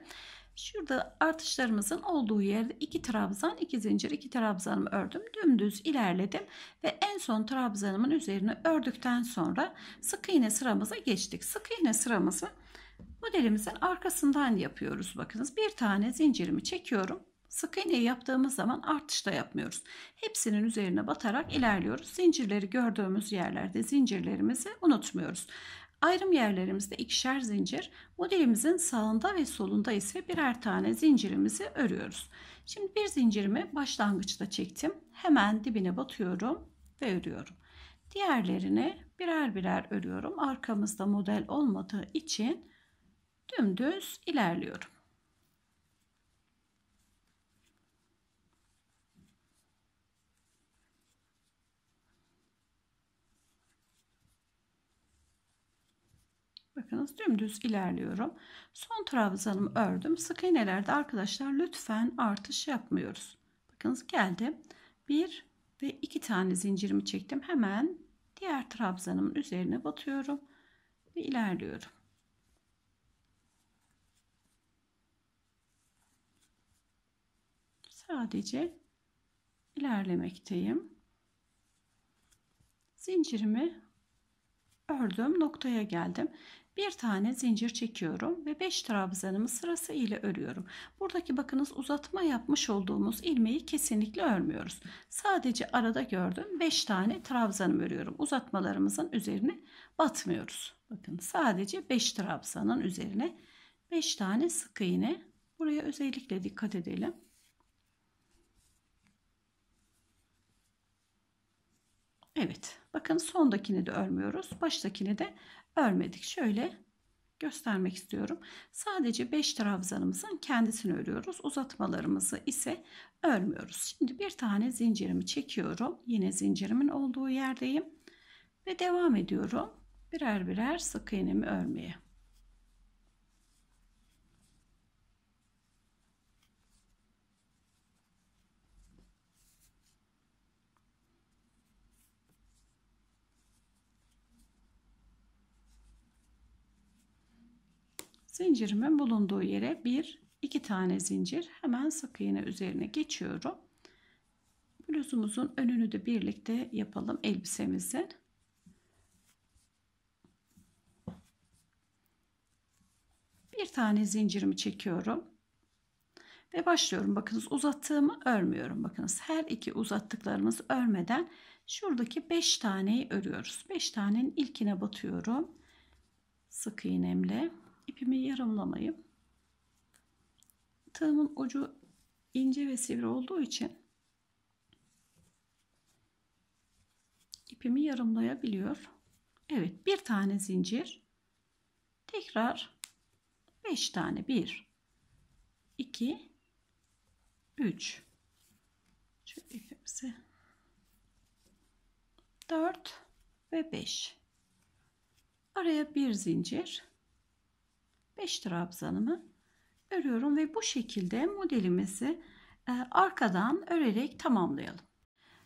Şurada artışlarımızın olduğu yerde iki trabzan, iki zincir, iki trabzanımı ördüm. Dümdüz ilerledim ve en son trabzanımın üzerine ördükten sonra sık iğne sıramıza geçtik. Sık iğne sıramızı Modelimizin arkasından yapıyoruz bakınız. Bir tane zincirimi çekiyorum. Sık iğne yaptığımız zaman artış da yapmıyoruz. Hepsinin üzerine batarak ilerliyoruz. Zincirleri gördüğümüz yerlerde zincirlerimizi unutmuyoruz. Ayrım yerlerimizde ikişer zincir, modelimizin sağında ve solunda ise birer tane zincirimizi örüyoruz. Şimdi bir zincirimi başlangıçta çektim. Hemen dibine batıyorum ve örüyorum. Diğerlerini birer birer örüyorum. Arkamızda model olmadığı için dümdüz ilerliyorum. Bakınız dümdüz ilerliyorum. Son trabzanımı ördüm. Sık iğnelerde arkadaşlar lütfen artış yapmıyoruz. Bakınız geldim. bir ve iki tane zincirimi çektim. Hemen diğer trabzanımın üzerine batıyorum ve ilerliyorum. sadece ilerlemekteyim. Zincirimi ördüm noktaya geldim. Bir tane zincir çekiyorum ve 5 trabzanımı sırası ile örüyorum. Buradaki bakınız uzatma yapmış olduğumuz ilmeği kesinlikle örmüyoruz. Sadece arada gördüm 5 tane trabzanım örüyorum. Uzatmalarımızın üzerine batmıyoruz. Bakın sadece 5 trabzanın üzerine 5 tane sık iğne. Buraya özellikle dikkat edelim. Evet bakın sondakini de örmüyoruz. Baştakini de örmedik. Şöyle göstermek istiyorum. Sadece 5 trabzanımızın kendisini örüyoruz. Uzatmalarımızı ise örmüyoruz. Şimdi bir tane zincirimi çekiyorum. Yine zincirimin olduğu yerdeyim. Ve devam ediyorum. Birer birer sık iğnemi örmeye. Zincirimin bulunduğu yere bir iki tane zincir hemen sık iğne üzerine geçiyorum. Bluzumuzun önünü de birlikte yapalım elbisemizin. Bir tane zincirimi çekiyorum ve başlıyorum. Bakınız uzattığımı örmüyorum. Bakınız her iki uzattıklarımız örmeden şuradaki 5 taneyi örüyoruz. 5 tanenin ilkine batıyorum. Sık iğnemle ipimi yarımlamayıp tığımın ucu ince ve sivri olduğu için ipimi yarımlayabiliyor. Evet bir tane zincir tekrar 5 tane 1 2 3 şöyle 4 ve 5 araya bir zincir 5 trabzanımı örüyorum ve bu şekilde modelimizi e, arkadan örerek tamamlayalım.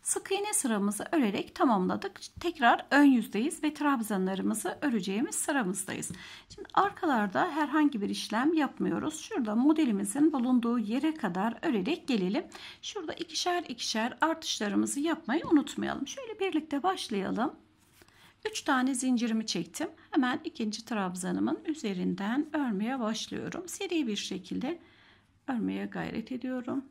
Sık iğne sıramızı örerek tamamladık. Tekrar ön yüzdeyiz ve trabzanlarımızı öreceğimiz sıramızdayız. Şimdi arkalarda herhangi bir işlem yapmıyoruz. Şurada modelimizin bulunduğu yere kadar örerek gelelim. Şurada ikişer ikişer artışlarımızı yapmayı unutmayalım. Şöyle birlikte başlayalım. 3 tane zincirimi çektim. Hemen ikinci trabzanımın üzerinden örmeye başlıyorum. Seri bir şekilde örmeye gayret ediyorum.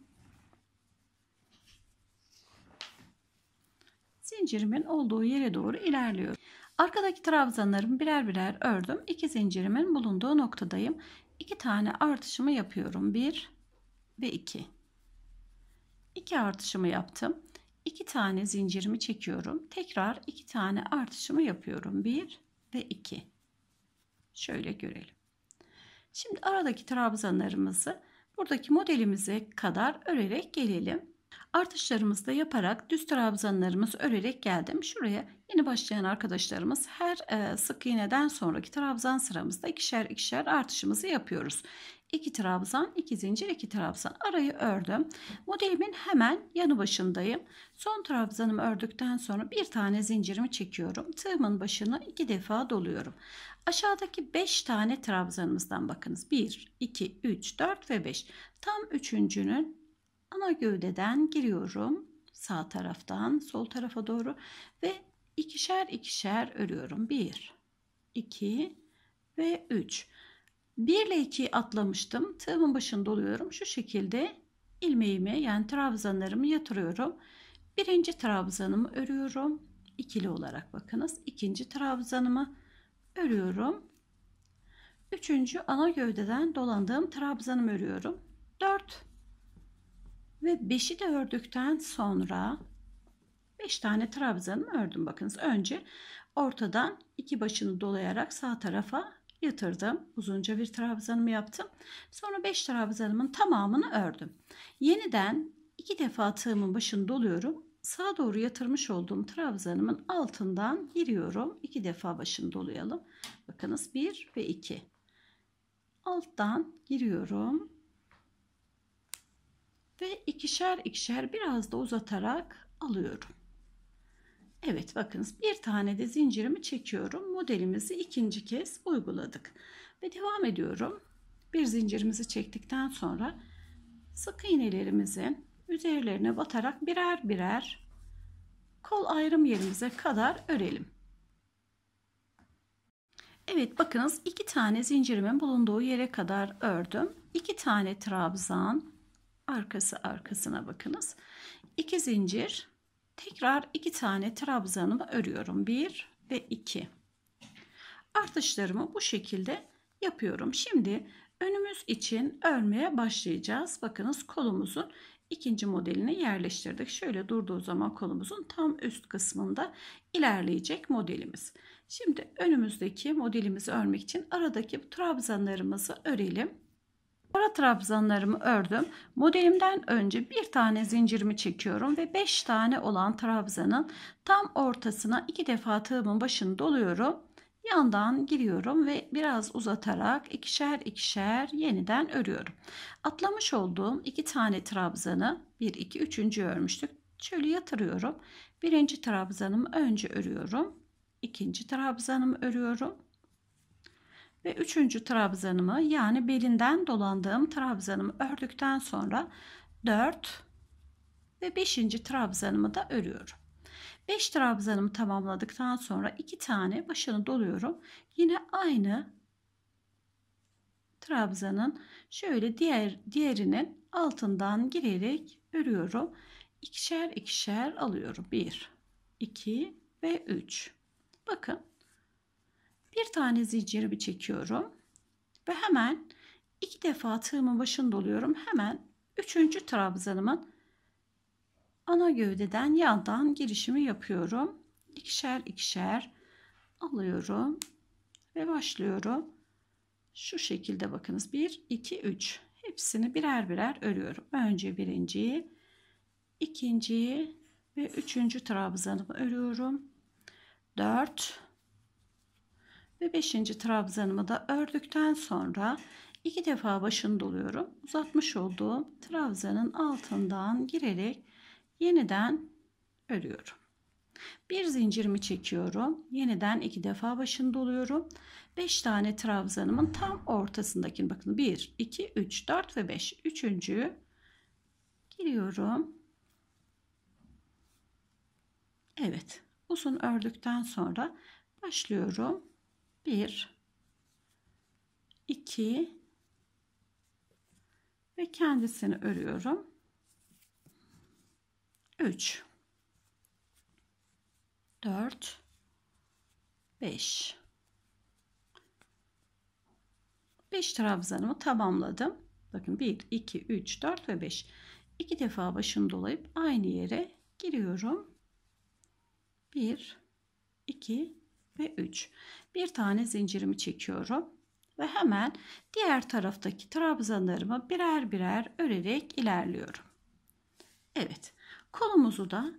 Zincirimin olduğu yere doğru ilerliyorum. Arkadaki trabzanlarımı birer birer ördüm. 2 zincirimin bulunduğu noktadayım. 2 tane artışımı yapıyorum. 1 ve 2. 2 artışımı yaptım. 2 tane zincirimi çekiyorum. Tekrar 2 tane artışımı yapıyorum. 1 ve 2. Şöyle görelim. Şimdi aradaki trabzanlarımızı buradaki modelimize kadar örerek gelelim. Artışlarımızı da yaparak düz trabzanlarımız örerek geldim. Şuraya yeni başlayan arkadaşlarımız her e, sık iğneden sonraki trabzan sıramızda ikişer ikişer artışımızı yapıyoruz. 2 trabzan, 2 zincir, 2 trabzan. Arayı ördüm. Modelimin hemen yanı başındayım. Son trabzanımı ördükten sonra bir tane zincirimi çekiyorum. Tığımın başını 2 defa doluyorum. Aşağıdaki 5 tane trabzanımızdan bakınız. 1, 2, 3, 4 ve 5. Tam üçüncünün ana gövdeden giriyorum. Sağ taraftan sol tarafa doğru ve ikişer ikişer örüyorum. 1, 2 ve 3. 1 ile 2'yi atlamıştım. Tığımın başını doluyorum. Şu şekilde ilmeğimi yani trabzanlarımı yatırıyorum. Birinci trabzanımı örüyorum. ikili olarak bakınız. ikinci trabzanımı örüyorum. Üçüncü ana gövdeden dolandığım trabzanımı örüyorum. 4 ve 5'i de ördükten sonra 5 tane trabzanımı ördüm. Bakınız önce ortadan iki başını dolayarak sağ tarafa yatırdım. Uzunca bir trabzanımı yaptım. Sonra 5 trabzanımın tamamını ördüm. Yeniden iki defa tığımın başını doluyorum. Sağa doğru yatırmış olduğum trabzanımın altından giriyorum. İki defa başını dolayalım. Bakınız 1 ve 2. Alttan giriyorum. Ve ikişer ikişer biraz da uzatarak alıyorum. Evet bakınız bir tane de zincirimi çekiyorum. Modelimizi ikinci kez uyguladık. Ve devam ediyorum. Bir zincirimizi çektikten sonra sık iğnelerimizin üzerlerine batarak birer birer kol ayrım yerimize kadar örelim. Evet bakınız iki tane zincirimin bulunduğu yere kadar ördüm. İki tane trabzan arkası arkasına bakınız. İki zincir Tekrar iki tane trabzanımı örüyorum. Bir ve iki. Artışlarımı bu şekilde yapıyorum. Şimdi önümüz için örmeye başlayacağız. Bakınız kolumuzun ikinci modelini yerleştirdik. Şöyle durduğu zaman kolumuzun tam üst kısmında ilerleyecek modelimiz. Şimdi önümüzdeki modelimizi örmek için aradaki trabzanlarımızı örelim. Ara trabzanlarımı ördüm. Modelimden önce bir tane zincirimi çekiyorum ve 5 tane olan trabzanın tam ortasına iki defa tığımın başını doluyorum. Yandan giriyorum ve biraz uzatarak ikişer ikişer yeniden örüyorum. Atlamış olduğum iki tane trabzanı 1 2 3. örmüştük. Şöyle yatırıyorum. Birinci trabzanımı önce örüyorum. ikinci trabzanımı örüyorum ve üçüncü trabzanımı yani belinden dolandığım trabzanımı ördükten sonra 4 ve 5. trabzanımı da örüyorum. 5 trabzanımı tamamladıktan sonra 2 tane başını doluyorum. Yine aynı trabzanın şöyle diğer diğerinin altından girerek örüyorum. İkişer ikişer alıyorum. 1 2 ve 3. Bakın bir tane zincirimi çekiyorum ve hemen iki defa tığımın başını doluyorum. Hemen üçüncü trabzanımın ana gövdeden yandan girişimi yapıyorum. İkişer ikişer alıyorum ve başlıyorum. Şu şekilde bakınız 1 2 3 hepsini birer birer örüyorum. Önce birinciyi, ikinciyi ve üçüncü trabzanımı örüyorum. 4 ve 5. trabzanımı da ördükten sonra iki defa başını doluyorum. Uzatmış olduğum trabzanın altından girerek yeniden örüyorum. Bir zincirimi çekiyorum. Yeniden iki defa başını doluyorum. 5 tane trabzanımın tam ortasındakini bakın 1, 2, 3, 4 ve 5. Üçüncüyü giriyorum. Evet uzun ördükten sonra başlıyorum. 1 2 ve kendisini örüyorum. 3 4 5 5 trabzanımı tamamladım. Bakın 1 2 3 4 ve 5. 2 defa başını dolayıp aynı yere giriyorum. 1 2 ve 3. Bir tane zincirimi çekiyorum ve hemen diğer taraftaki trabzanlarımı birer birer örerek ilerliyorum. Evet kolumuzu da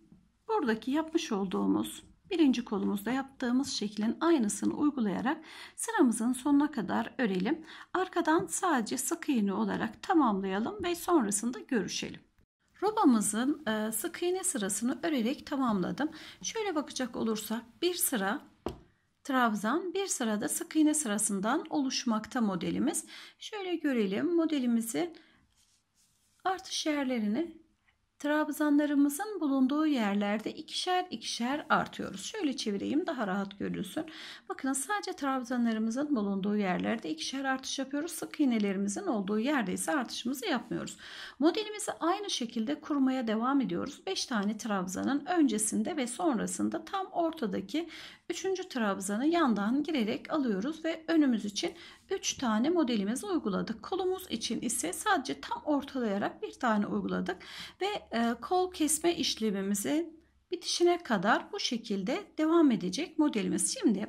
buradaki yapmış olduğumuz birinci kolumuzda yaptığımız şeklin aynısını uygulayarak sıramızın sonuna kadar örelim. Arkadan sadece sık iğne olarak tamamlayalım ve sonrasında görüşelim. Robamızın e, sık iğne sırasını örerek tamamladım. Şöyle bakacak olursak bir sıra trabzan bir sırada sık iğne sırasından oluşmakta modelimiz. Şöyle görelim modelimizi artış yerlerini Trabzanlarımızın bulunduğu yerlerde ikişer ikişer artıyoruz. Şöyle çevireyim daha rahat görülsün. Bakın sadece trabzanlarımızın bulunduğu yerlerde ikişer artış yapıyoruz. Sık iğnelerimizin olduğu yerde ise artışımızı yapmıyoruz. Modelimizi aynı şekilde kurmaya devam ediyoruz. 5 tane trabzanın öncesinde ve sonrasında tam ortadaki 3. trabzanı yandan girerek alıyoruz ve önümüz için 3 tane modelimizi uyguladık. Kolumuz için ise sadece tam ortalayarak bir tane uyguladık ve e, kol kesme işlemimizi bitişine kadar bu şekilde devam edecek modelimiz. Şimdi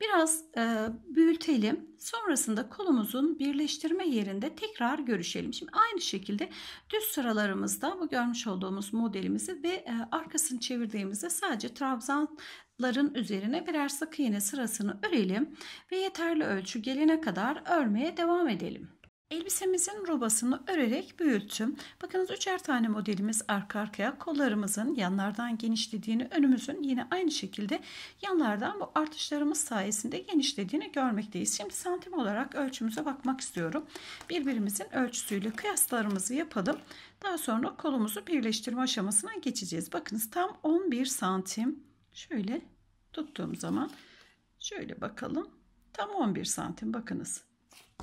biraz e, büyütelim. Sonrasında kolumuzun birleştirme yerinde tekrar görüşelim. Şimdi aynı şekilde düz sıralarımızda bu görmüş olduğumuz modelimizi ve e, arkasını çevirdiğimizde sadece trabzan ların üzerine birer sık iğne sırasını örelim ve yeterli ölçü gelene kadar örmeye devam edelim. Elbisemizin robasını örerek büyüttüm. Bakınız üçer tane modelimiz arka arkaya kollarımızın yanlardan genişlediğini, önümüzün yine aynı şekilde yanlardan bu artışlarımız sayesinde genişlediğini görmekteyiz. Şimdi santim olarak ölçümüze bakmak istiyorum. Birbirimizin ölçüsüyle kıyaslarımızı yapalım. Daha sonra kolumuzu birleştirme aşamasına geçeceğiz. Bakınız tam 11 santim Şöyle tuttuğum zaman şöyle bakalım. Tam 11 santim bakınız.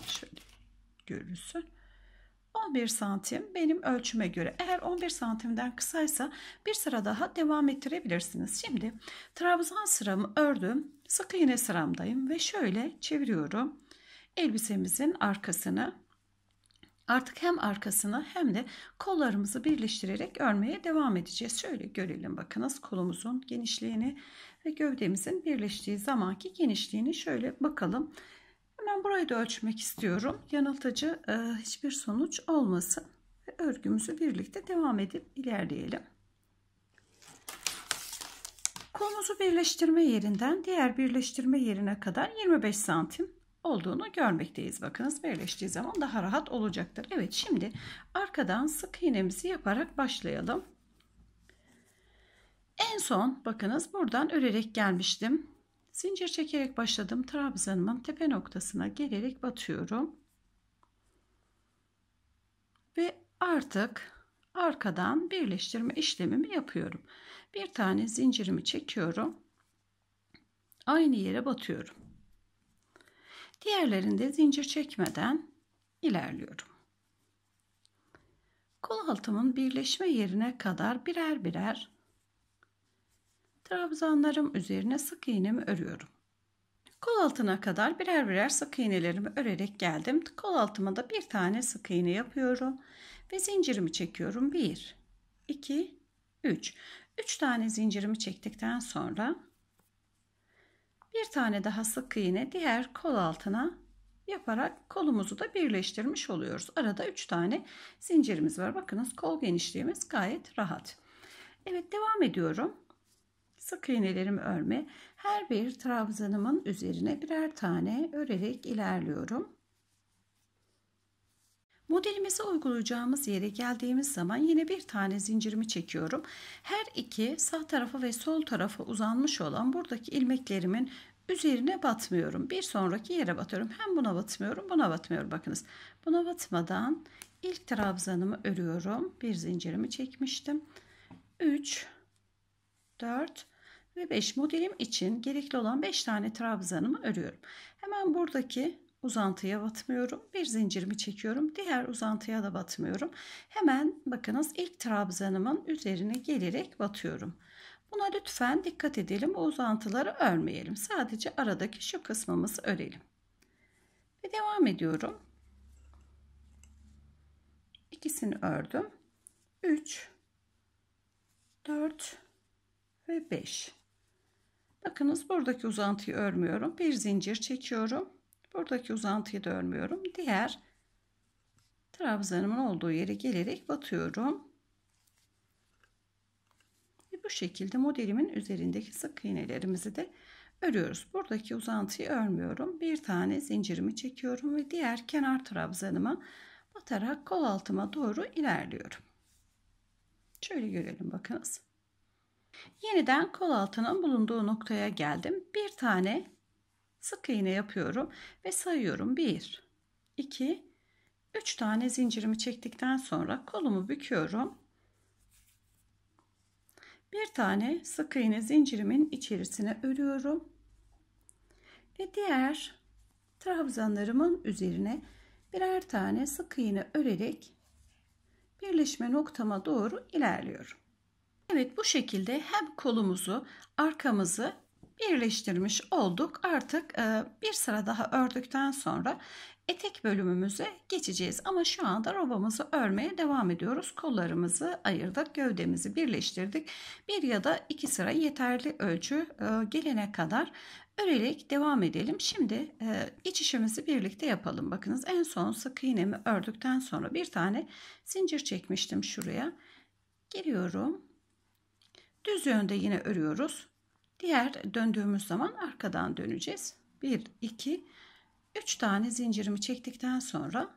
Şöyle görülsün. 11 santim benim ölçüme göre. Eğer 11 santimden kısaysa bir sıra daha devam ettirebilirsiniz. Şimdi trabzan sıramı ördüm. Sık iğne sıramdayım ve şöyle çeviriyorum. Elbisemizin arkasını Artık hem arkasını hem de kollarımızı birleştirerek örmeye devam edeceğiz. Şöyle görelim bakınız kolumuzun genişliğini ve gövdemizin birleştiği zamanki genişliğini şöyle bakalım. Hemen burayı da ölçmek istiyorum. Yanıltıcı e, hiçbir sonuç olmasın. Ve örgümüzü birlikte devam edip ilerleyelim. Kolumuzu birleştirme yerinden diğer birleştirme yerine kadar 25 santim olduğunu görmekteyiz. Bakınız birleştiği zaman daha rahat olacaktır. Evet şimdi arkadan sık iğnemizi yaparak başlayalım. En son bakınız buradan örerek gelmiştim. Zincir çekerek başladım. Trabzanımın tepe noktasına gelerek batıyorum. Ve artık arkadan birleştirme işlemimi yapıyorum. Bir tane zincirimi çekiyorum. Aynı yere batıyorum. Diğerlerinde zincir çekmeden ilerliyorum. Kol altımın birleşme yerine kadar birer birer trabzanlarım üzerine sık iğnemi örüyorum. Kol altına kadar birer birer sık iğnelerimi örerek geldim. Kol altıma da bir tane sık iğne yapıyorum ve zincirimi çekiyorum. 1 2 3 3 tane zincirimi çektikten sonra bir tane daha sık iğne diğer kol altına yaparak kolumuzu da birleştirmiş oluyoruz. Arada 3 tane zincirimiz var. Bakınız kol genişliğimiz gayet rahat. Evet devam ediyorum. Sık iğnelerimi örme. Her bir trabzanımın üzerine birer tane örerek ilerliyorum. Modelimize uygulayacağımız yere geldiğimiz zaman yine bir tane zincirimi çekiyorum. Her iki sağ tarafa ve sol tarafa uzanmış olan buradaki ilmeklerimin üzerine batmıyorum. Bir sonraki yere batıyorum. Hem buna batmıyorum, buna batmıyorum. Bakınız buna batmadan ilk trabzanımı örüyorum. Bir zincirimi çekmiştim. 3, 4 ve 5 modelim için gerekli olan 5 tane trabzanımı örüyorum. Hemen buradaki uzantıya batmıyorum. Bir zincirimi çekiyorum. Diğer uzantıya da batmıyorum. Hemen bakınız ilk trabzanımın üzerine gelerek batıyorum. Buna lütfen dikkat edelim. Bu uzantıları örmeyelim. Sadece aradaki şu kısmımızı örelim. Ve devam ediyorum. İkisini ördüm. 3 4 ve 5. Bakınız buradaki uzantıyı örmüyorum. Bir zincir çekiyorum. Buradaki uzantıyı da örmüyorum. Diğer trabzanımın olduğu yere gelerek batıyorum. Bu şekilde modelimin üzerindeki sık iğnelerimizi de örüyoruz. Buradaki uzantıyı örmüyorum. Bir tane zincirimi çekiyorum ve diğer kenar trabzanıma batarak kol altıma doğru ilerliyorum. Şöyle görelim bakınız. Yeniden kol altının bulunduğu noktaya geldim. Bir tane sık iğne yapıyorum ve sayıyorum. 1 2 3 tane zincirimi çektikten sonra kolumu büküyorum bir tane sık iğne zincirimin içerisine örüyorum. Ve diğer trabzanlarımın üzerine birer tane sık iğne örerek birleşme noktama doğru ilerliyorum. Evet bu şekilde hem kolumuzu arkamızı birleştirmiş olduk. Artık e, bir sıra daha ördükten sonra etek bölümümüze geçeceğiz. Ama şu anda robamızı örmeye devam ediyoruz. Kollarımızı ayırdık, gövdemizi birleştirdik. Bir ya da iki sıra yeterli ölçü e, gelene kadar örerek devam edelim. Şimdi e, iç işimizi birlikte yapalım. Bakınız en son sık iğnemi ördükten sonra bir tane zincir çekmiştim şuraya. Giriyorum. Düz yönde yine örüyoruz. Diğer döndüğümüz zaman arkadan döneceğiz. 1, 2, 3. 3 tane zincirimi çektikten sonra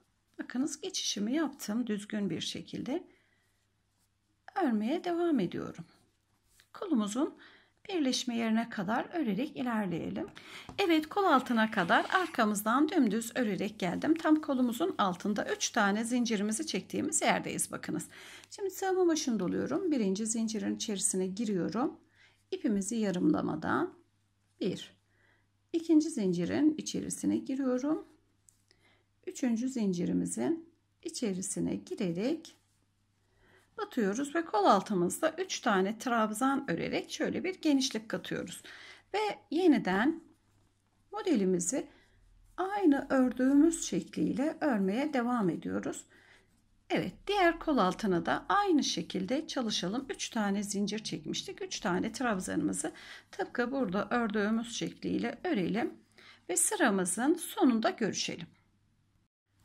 bakınız geçişimi yaptım düzgün bir şekilde örmeye devam ediyorum. Kolumuzun birleşme yerine kadar örerek ilerleyelim. Evet kol altına kadar arkamızdan dümdüz örerek geldim. Tam kolumuzun altında 3 tane zincirimizi çektiğimiz yerdeyiz bakınız. Şimdi sığma başını doluyorum. Birinci zincirin içerisine giriyorum. ipimizi yarımlamadan 1 ikinci zincirin içerisine giriyorum. Üçüncü zincirimizin içerisine girerek batıyoruz ve kol altımızda 3 tane trabzan örerek şöyle bir genişlik katıyoruz. Ve yeniden modelimizi aynı ördüğümüz şekliyle örmeye devam ediyoruz. Evet diğer kol altına da aynı şekilde çalışalım. 3 tane zincir çekmiştik. 3 tane trabzanımızı tıpkı burada ördüğümüz şekliyle örelim ve sıramızın sonunda görüşelim.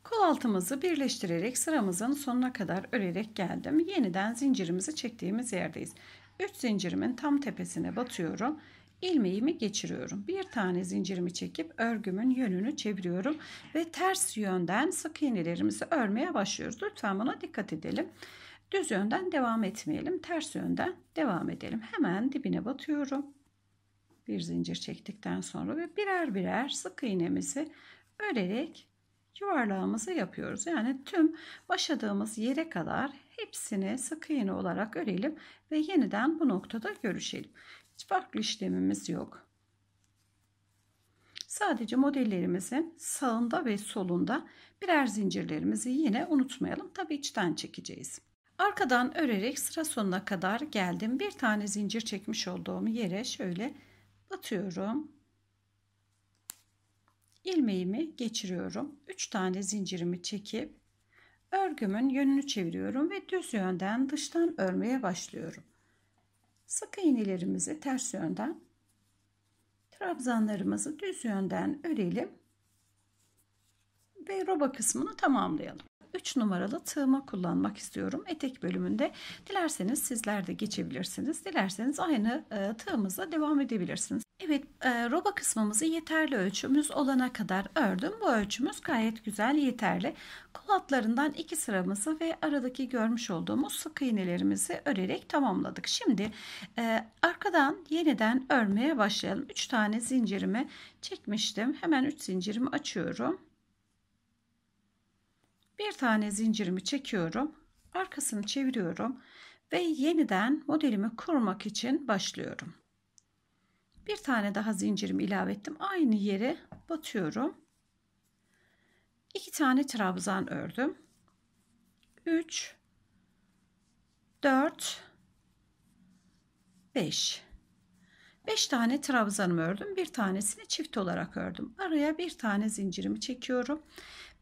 Kol altımızı birleştirerek sıramızın sonuna kadar örerek geldim. Yeniden zincirimizi çektiğimiz yerdeyiz. 3 zincirimin tam tepesine batıyorum ilmeğimi geçiriyorum. Bir tane zincirimi çekip örgümün yönünü çeviriyorum ve ters yönden sık iğnelerimizi örmeye başlıyoruz. Lütfen buna dikkat edelim. Düz yönden devam etmeyelim. Ters yönden devam edelim. Hemen dibine batıyorum. Bir zincir çektikten sonra ve birer birer sık iğnemizi örerek yuvarlağımızı yapıyoruz. Yani tüm başladığımız yere kadar hepsini sık iğne olarak örelim ve yeniden bu noktada görüşelim. Hiç farklı işlemimiz yok. Sadece modellerimizin sağında ve solunda birer zincirlerimizi yine unutmayalım. Tabi içten çekeceğiz. Arkadan örerek sıra sonuna kadar geldim. Bir tane zincir çekmiş olduğum yere şöyle batıyorum. Ilmeğimi geçiriyorum. 3 tane zincirimi çekip örgümün yönünü çeviriyorum ve düz yönden dıştan örmeye başlıyorum. Sık iğnelerimizi ters yönden, trabzanlarımızı düz yönden örelim ve roba kısmını tamamlayalım. 3 numaralı tığma kullanmak istiyorum etek bölümünde. Dilerseniz sizler de geçebilirsiniz. Dilerseniz aynı e, tığımızla devam edebilirsiniz. Evet e, roba kısmımızı yeterli ölçümüz olana kadar ördüm. Bu ölçümüz gayet güzel yeterli. Kol altlarından iki sıramızı ve aradaki görmüş olduğumuz sık iğnelerimizi örerek tamamladık. Şimdi e, arkadan yeniden örmeye başlayalım. 3 tane zincirimi çekmiştim. Hemen 3 zincirimi açıyorum. Bir tane zincirimi çekiyorum. Arkasını çeviriyorum ve yeniden modelimi kurmak için başlıyorum. Bir tane daha zincirimi ilave ettim. Aynı yere batıyorum. 2 tane trabzan ördüm. 3 4 5 5 tane trabzanımı ördüm. Bir tanesini çift olarak ördüm. Araya bir tane zincirimi çekiyorum.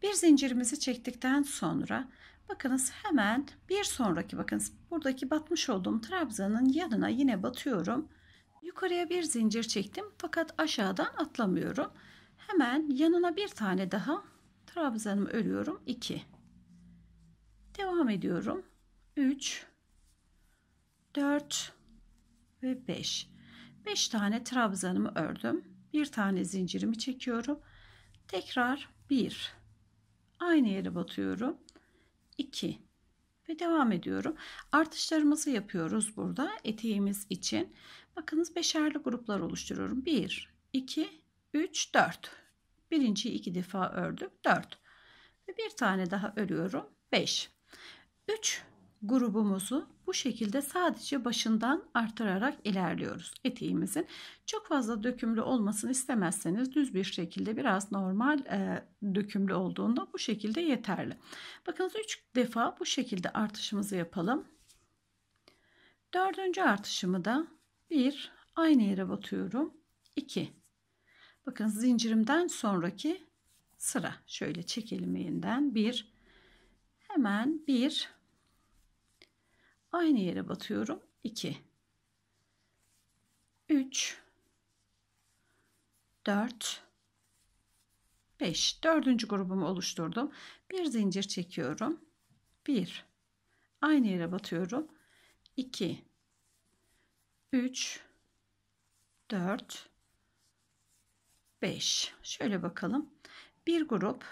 Bir zincirimizi çektikten sonra bakınız hemen bir sonraki bakınız buradaki batmış olduğum trabzanın yanına yine batıyorum. Yukarıya bir zincir çektim fakat aşağıdan atlamıyorum. Hemen yanına bir tane daha trabzanımı örüyorum. 2. Devam ediyorum. 3 4 ve 5. 5 tane trabzanımı ördüm. Bir tane zincirimi çekiyorum. Tekrar 1. Aynı yere batıyorum. 2 ve devam ediyorum. Artışlarımızı yapıyoruz burada eteğimiz için. Bakınız beşerli gruplar oluşturuyorum. 1, 2, 3, 4. Birinciyi iki defa ördüm. 4. Ve bir tane daha örüyorum. 5. 3 grubumuzu bu şekilde sadece başından artırarak ilerliyoruz eteğimizin. Çok fazla dökümlü olmasını istemezseniz düz bir şekilde biraz normal e, dökümlü olduğunda bu şekilde yeterli. Bakınız 3 defa bu şekilde artışımızı yapalım. Dördüncü artışımı da 1 aynı yere batıyorum. 2 Bakın zincirimden sonraki sıra. Şöyle çekelim yeniden. 1 hemen 1 aynı yere batıyorum. 2 3 4 5 dördüncü grubumu oluşturdum. Bir zincir çekiyorum. 1 aynı yere batıyorum. 2 3 4 5 şöyle bakalım bir grup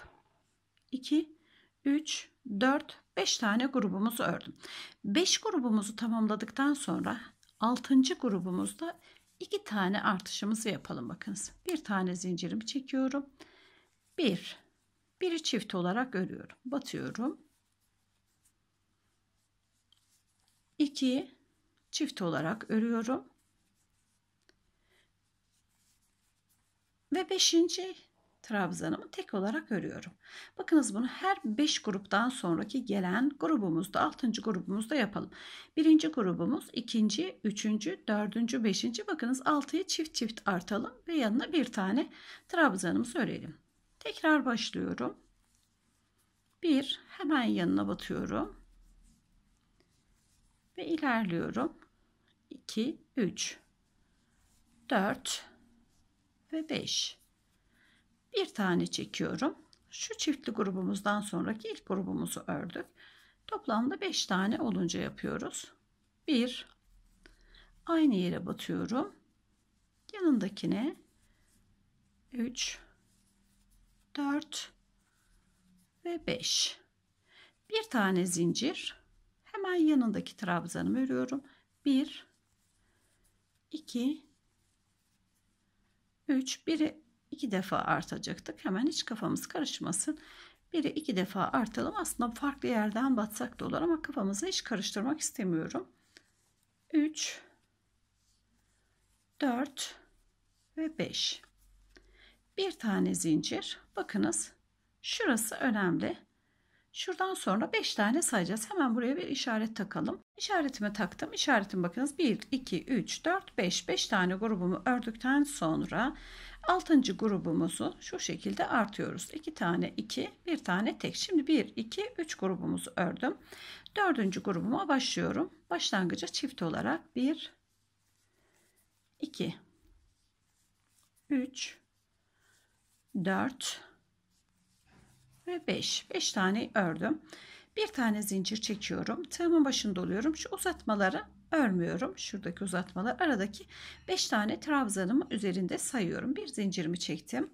2 3 4 5 tane grubumuzu ördüm 5 grubumuzu tamamladıktan sonra 6. grubumuzda 2 tane artışımızı yapalım bakınız bir tane zincirimi çekiyorum 1 bir, biri çift olarak örüyorum batıyorum 2 çift olarak örüyorum. Ve beşinci trabzanımı tek olarak örüyorum. Bakınız bunu her beş gruptan sonraki gelen grubumuzda altıncı grubumuzda yapalım. Birinci grubumuz ikinci, üçüncü, dördüncü, beşinci. Bakınız altıyı çift çift artalım ve yanına bir tane trabzanımızı örelim. Tekrar başlıyorum. Bir hemen yanına batıyorum ve ilerliyorum. 2, 3, 4 ve 5. Bir tane çekiyorum. Şu çiftli grubumuzdan sonraki ilk grubumuzu ördük. Toplamda 5 tane olunca yapıyoruz. 1 aynı yere batıyorum. Yanındakine 3 4 ve 5. Bir tane zincir. Hemen yanındaki trabzanımı örüyorum. 1 2 3 biri iki defa artacaktık. Hemen hiç kafamız karışmasın. Biri iki defa artalım. Aslında farklı yerden batsak da olur ama kafamızı hiç karıştırmak istemiyorum. 3 4 ve 5 bir tane zincir bakınız şurası önemli Şuradan sonra 5 tane sayacağız. Hemen buraya bir işaret takalım. İşaretimi taktım. İşaretim bakınız 1, 2, 3, 4, 5. 5 tane grubumu ördükten sonra 6. grubumuzu şu şekilde artıyoruz. 2 tane 2, 1 tane tek. Şimdi 1, 2, 3 grubumuzu ördüm. 4. grubuma başlıyorum. Başlangıca çift olarak 1, 2, 3, 4, ve 5. 5 tane ördüm. Bir tane zincir çekiyorum. Tığımın başında oluyorum. Şu uzatmaları örmüyorum. Şuradaki uzatmalar aradaki 5 tane trabzanımı üzerinde sayıyorum. Bir zincirimi çektim.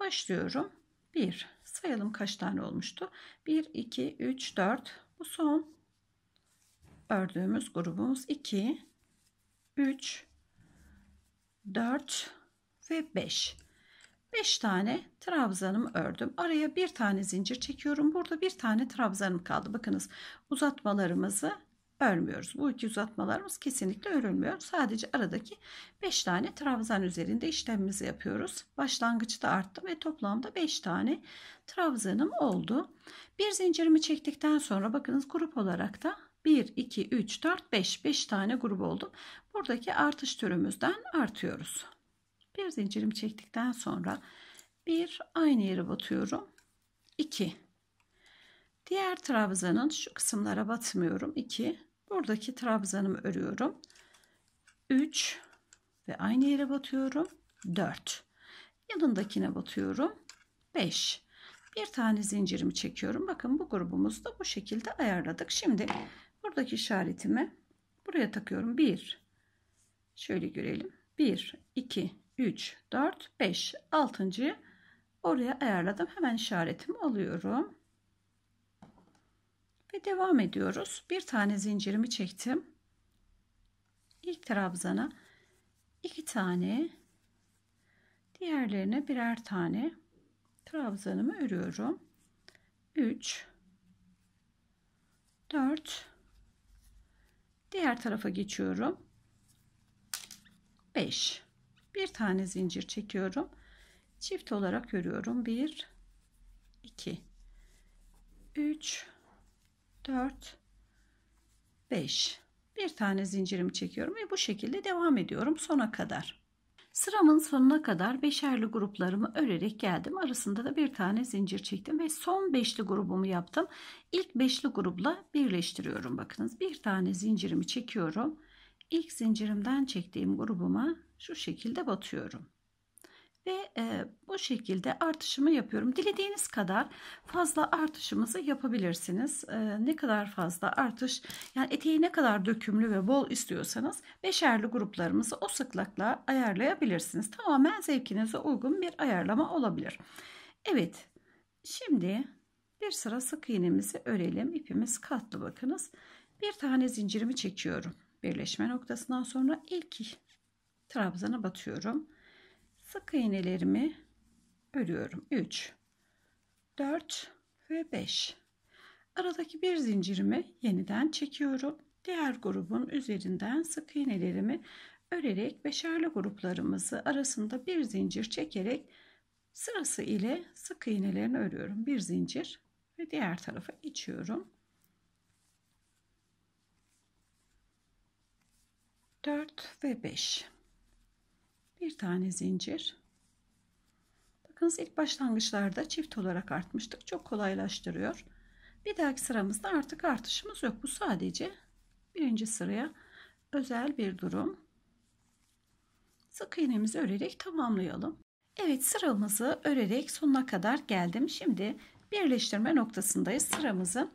Başlıyorum. 1 sayalım kaç tane olmuştu. 1 2 3 4 bu son ördüğümüz grubumuz 2 3 4 ve 5. 5 tane trabzanım ördüm. Araya bir tane zincir çekiyorum. Burada bir tane trabzanım kaldı. Bakınız uzatmalarımızı örmüyoruz. Bu iki uzatmalarımız kesinlikle örülmüyor. Sadece aradaki 5 tane trabzan üzerinde işlemimizi yapıyoruz. Başlangıçta arttı ve toplamda 5 tane trabzanım oldu. Bir zincirimi çektikten sonra bakınız grup olarak da 1, 2, 3, 4, 5, 5 tane grup oldu. Buradaki artış türümüzden artıyoruz. Bir zincirimi çektikten sonra bir aynı yere batıyorum. 2 Diğer trabzanın şu kısımlara batmıyorum. 2 Buradaki trabzanımı örüyorum. 3 ve aynı yere batıyorum. 4 Yanındakine batıyorum. 5 bir tane zincirimi çekiyorum. Bakın bu grubumuzu da bu şekilde ayarladık. Şimdi buradaki işaretimi buraya takıyorum. 1 şöyle görelim. 1 2 3, 4, 5. Altıncıyı oraya ayarladım. Hemen işaretimi alıyorum. Ve devam ediyoruz. Bir tane zincirimi çektim. İlk trabzana iki tane diğerlerine birer tane trabzanımı örüyorum. 3 4 diğer tarafa geçiyorum. 5 bir tane zincir çekiyorum çift olarak örüyorum 1 2 3 4 5 bir tane zincirimi çekiyorum ve bu şekilde devam ediyorum sona kadar sıramın sonuna kadar beşerli gruplarımı örerek geldim arasında da bir tane zincir çektim ve son beşli grubumu yaptım ilk beşli grupla birleştiriyorum bakınız bir tane zincirimi çekiyorum ilk zincirimden çektiğim grubuma şu şekilde batıyorum. Ve e, bu şekilde artışımı yapıyorum. Dilediğiniz kadar fazla artışımızı yapabilirsiniz. E, ne kadar fazla artış yani eteği ne kadar dökümlü ve bol istiyorsanız beşerli gruplarımızı o sıklıkla ayarlayabilirsiniz. Tamamen zevkinize uygun bir ayarlama olabilir. Evet şimdi bir sıra sık iğnemizi örelim. İpimiz katlı bakınız. Bir tane zincirimi çekiyorum. Birleşme noktasından sonra ilk trabzana batıyorum. Sık iğnelerimi örüyorum. 3 4 ve 5. Aradaki bir zincirimi yeniden çekiyorum. Diğer grubun üzerinden sık iğnelerimi örerek beşerli gruplarımızı arasında bir zincir çekerek sırası ile sık iğnelerini örüyorum. Bir zincir ve diğer tarafa içiyorum. 4 ve 5 bir tane zincir. Bakınız ilk başlangıçlarda çift olarak artmıştık. Çok kolaylaştırıyor. Bir dahaki sıramızda artık artışımız yok. Bu sadece birinci sıraya özel bir durum. Sık iğnemizi örerek tamamlayalım. Evet sıramızı örerek sonuna kadar geldim. Şimdi birleştirme noktasındayız. Sıramızın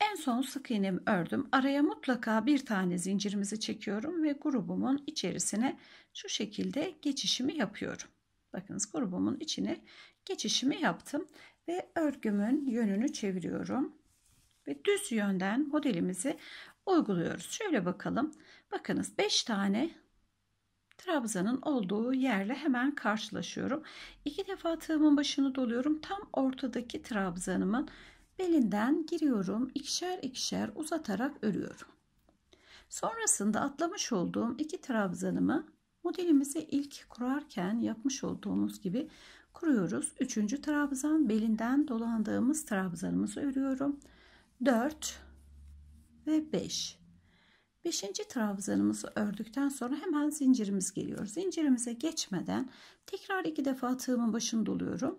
en son sık iğnemi ördüm. Araya mutlaka bir tane zincirimizi çekiyorum ve grubumun içerisine şu şekilde geçişimi yapıyorum. Bakınız grubumun içine geçişimi yaptım ve örgümün yönünü çeviriyorum ve düz yönden modelimizi uyguluyoruz. Şöyle bakalım. Bakınız 5 tane trabzanın olduğu yerle hemen karşılaşıyorum. İki defa tığımın başını doluyorum. Tam ortadaki trabzanımın belinden giriyorum. ikişer ikişer uzatarak örüyorum. Sonrasında atlamış olduğum iki trabzanımı modelimizi ilk kurarken yapmış olduğumuz gibi kuruyoruz. Üçüncü trabzan belinden dolandığımız trabzanımızı örüyorum. 4 ve 5. Beşinci trabzanımızı ördükten sonra hemen zincirimiz geliyor. Zincirimize geçmeden tekrar iki defa tığımın başını doluyorum.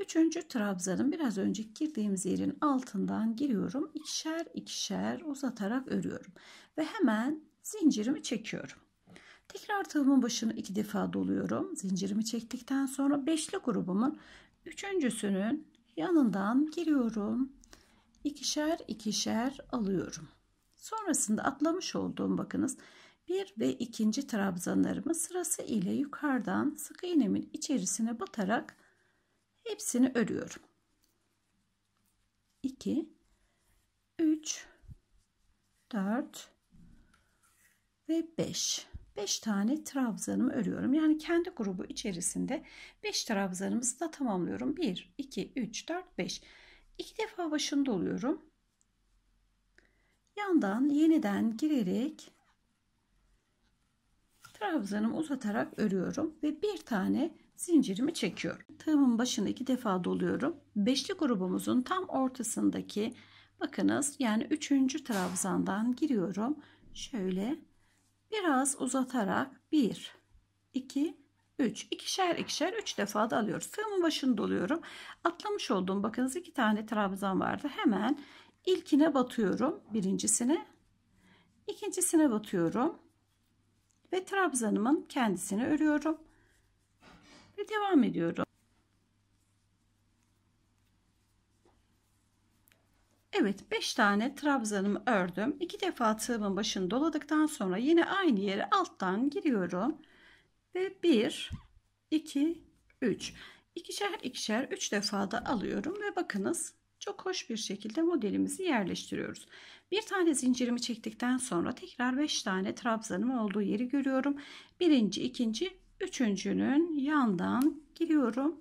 Üçüncü trabzanın biraz önce girdiğimiz yerin altından giriyorum. ikişer ikişer uzatarak örüyorum. Ve hemen zincirimi çekiyorum. Tekrar tığımın başını iki defa doluyorum. Zincirimi çektikten sonra beşli grubumun üçüncüsünün yanından giriyorum. ikişer ikişer alıyorum. Sonrasında atlamış olduğum bakınız bir ve ikinci trabzanlarımı sırası ile yukarıdan sık iğnemin içerisine batarak hepsini örüyorum. 2 3 4 ve 5. 5 tane trabzanımı örüyorum. Yani kendi grubu içerisinde 5 trabzanımızı da tamamlıyorum. 1 2 3 4 5. 2 defa başında oluyorum. Yandan yeniden girerek trabzanımı uzatarak örüyorum ve bir tane zincirimi çekiyorum. Tığımın başını iki defa doluyorum. Beşli grubumuzun tam ortasındaki bakınız yani üçüncü trabzandan giriyorum. Şöyle biraz uzatarak bir, iki, üç. ikişer ikişer üç defa da alıyoruz Tığımın başını doluyorum atlamış olduğum bakınız iki tane trabzan vardı hemen ilkine batıyorum birincisine ikincisine batıyorum ve trabzanımın kendisini örüyorum ve devam ediyorum. Evet 5 tane trabzanımı ördüm. 2 defa tığımın başını doladıktan sonra yine aynı yere alttan giriyorum. Ve 1, 2, 3. İkişer ikişer 3 defa da alıyorum ve bakınız çok hoş bir şekilde modelimizi yerleştiriyoruz. Bir tane zincirimi çektikten sonra tekrar 5 tane trabzanım olduğu yeri görüyorum. Birinci, ikinci üçüncünün yandan giriyorum.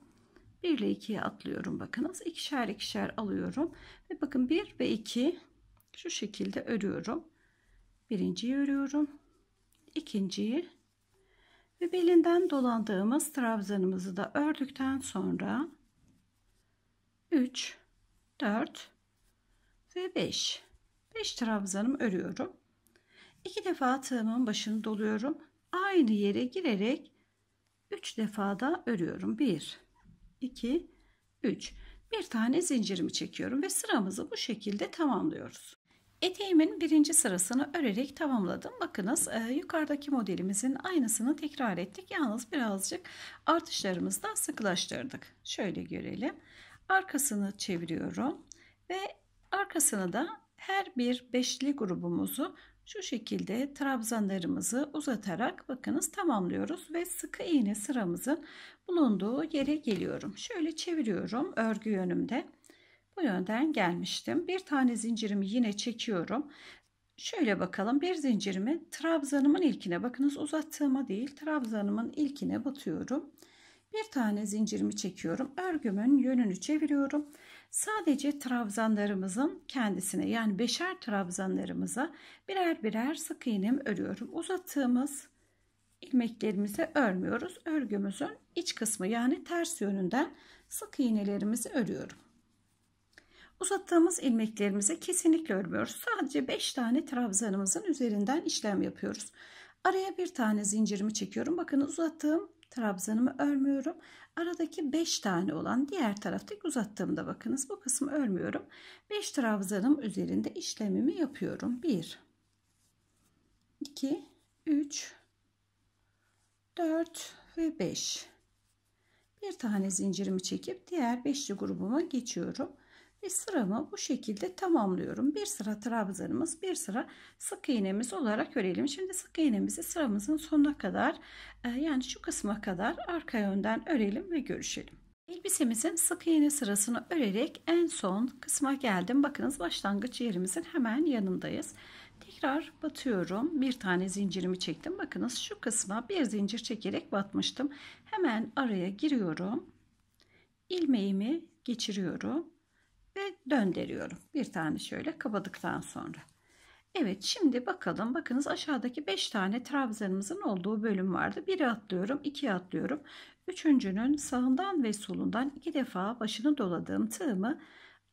1 ile 2'ye atlıyorum bakınız. ikişer ikişer alıyorum. Ve bakın 1 ve 2 şu şekilde örüyorum. Birinciyi örüyorum. ikinciyi ve belinden dolandığımız trabzanımızı da ördükten sonra 3 4 ve 5 5 trabzanımı örüyorum. İki defa tığımın başını doluyorum. Aynı yere girerek 3 defa da örüyorum. 1 2 3 bir tane zincirimi çekiyorum ve sıramızı bu şekilde tamamlıyoruz. Eteğimin birinci sırasını örerek tamamladım. Bakınız e, yukarıdaki modelimizin aynısını tekrar ettik. Yalnız birazcık artışlarımızı da sıklaştırdık. Şöyle görelim. Arkasını çeviriyorum ve arkasını da her bir beşli grubumuzu şu şekilde trabzanlarımızı uzatarak bakınız tamamlıyoruz ve sıkı iğne sıramızın bulunduğu yere geliyorum. Şöyle çeviriyorum örgü yönümde. Bu yönden gelmiştim. Bir tane zincirimi yine çekiyorum. Şöyle bakalım bir zincirimi trabzanımın ilkine bakınız uzattığıma değil trabzanımın ilkine batıyorum. Bir tane zincirimi çekiyorum. Örgümün yönünü çeviriyorum Sadece trabzanlarımızın kendisine yani beşer trabzanlarımıza birer birer sık iğnem örüyorum. Uzattığımız ilmeklerimizi örmüyoruz. Örgümüzün iç kısmı yani ters yönünden sık iğnelerimizi örüyorum. Uzattığımız ilmeklerimizi kesinlikle örmüyoruz. Sadece 5 tane trabzanımızın üzerinden işlem yapıyoruz. Araya bir tane zincirimi çekiyorum. Bakın uzattığım trabzanımı örmüyorum aradaki 5 tane olan diğer taraftaki uzattığımda bakınız bu kısmı örmüyorum. 5 trabzanım üzerinde işlemimi yapıyorum. 1 2 3 4 ve 5 bir tane zincirimi çekip diğer beşli grubuma geçiyorum ve sıramı bu şekilde tamamlıyorum. Bir sıra trabzanımız, bir sıra sık iğnemiz olarak örelim. Şimdi sık iğnemizi sıramızın sonuna kadar e, yani şu kısma kadar arka yönden örelim ve görüşelim. Elbisemizin sık iğne sırasını örerek en son kısma geldim. Bakınız başlangıç yerimizin hemen yanındayız. Tekrar batıyorum. Bir tane zincirimi çektim. Bakınız şu kısma bir zincir çekerek batmıştım. Hemen araya giriyorum. İlmeğimi geçiriyorum döndürüyorum. Bir tane şöyle kapadıktan sonra. Evet şimdi bakalım bakınız aşağıdaki 5 tane trabzanımızın olduğu bölüm vardı. Biri atlıyorum, ikiye atlıyorum. Üçüncünün sağından ve solundan iki defa başını doladığım tığımı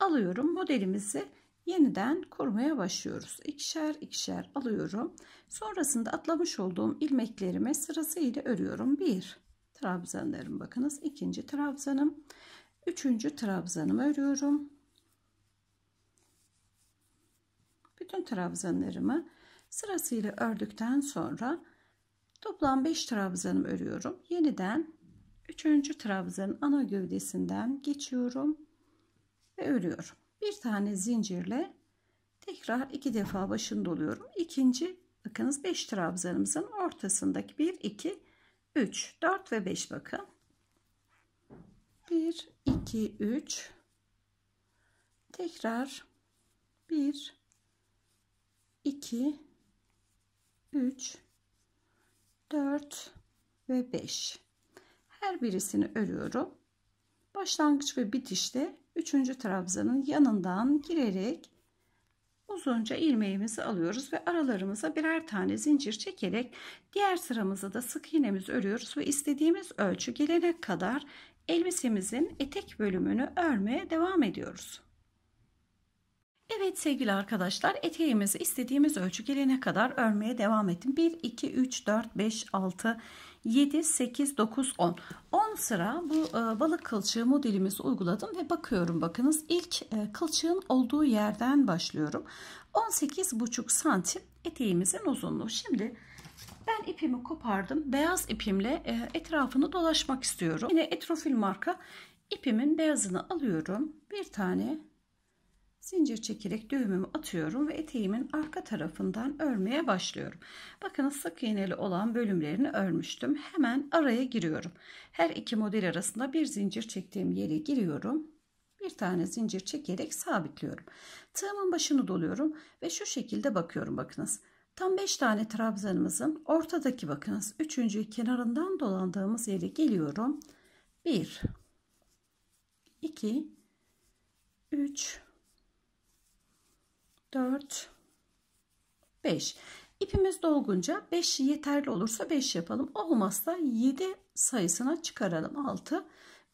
alıyorum. Modelimizi yeniden kurmaya başlıyoruz. İkişer ikişer alıyorum. Sonrasında atlamış olduğum ilmeklerime sırasıyla örüyorum. Bir trabzanlarım bakınız ikinci trabzanım. Üçüncü trabzanımı örüyorum. bütün trabzanlarımı sırasıyla ördükten sonra toplam 5 trabzanım örüyorum. Yeniden 3. trabzanın ana gövdesinden geçiyorum ve örüyorum. Bir tane zincirle tekrar iki defa başını doluyorum. İkinci bakınız 5 trabzanımızın ortasındaki 1 2 3 4 ve 5 bakın. 1 2 3 tekrar 1 2 3 4 ve 5 her birisini örüyorum başlangıç ve bitişte 3. trabzanın yanından girerek uzunca ilmeğimizi alıyoruz ve aralarımıza birer tane zincir çekerek diğer sıramızı da sık iğnemiz örüyoruz ve istediğimiz ölçü gelene kadar elbisemizin etek bölümünü örmeye devam ediyoruz. Evet sevgili arkadaşlar eteğimizi istediğimiz ölçü gelene kadar örmeye devam ettim. 1, 2, 3, 4, 5, 6, 7, 8, 9, 10. 10 sıra bu e, balık kılçığı modelimizi uyguladım ve bakıyorum bakınız ilk e, kılçığın olduğu yerden başlıyorum. 18,5 santim eteğimizin uzunluğu. Şimdi ben ipimi kopardım. Beyaz ipimle e, etrafını dolaşmak istiyorum. Yine Etrofil marka ipimin beyazını alıyorum. Bir tane Zincir çekerek düğümümü atıyorum ve eteğimin arka tarafından örmeye başlıyorum. Bakın sık iğneli olan bölümlerini örmüştüm. Hemen araya giriyorum. Her iki model arasında bir zincir çektiğim yere giriyorum. Bir tane zincir çekerek sabitliyorum. Tığımın başını doluyorum ve şu şekilde bakıyorum bakınız. Tam 5 tane trabzanımızın ortadaki bakınız 3. kenarından dolandığımız yere geliyorum. 1 2 3 4, 5. İpimiz dolgunca 5 yeterli olursa 5 yapalım. Olmazsa 7 sayısına çıkaralım. 6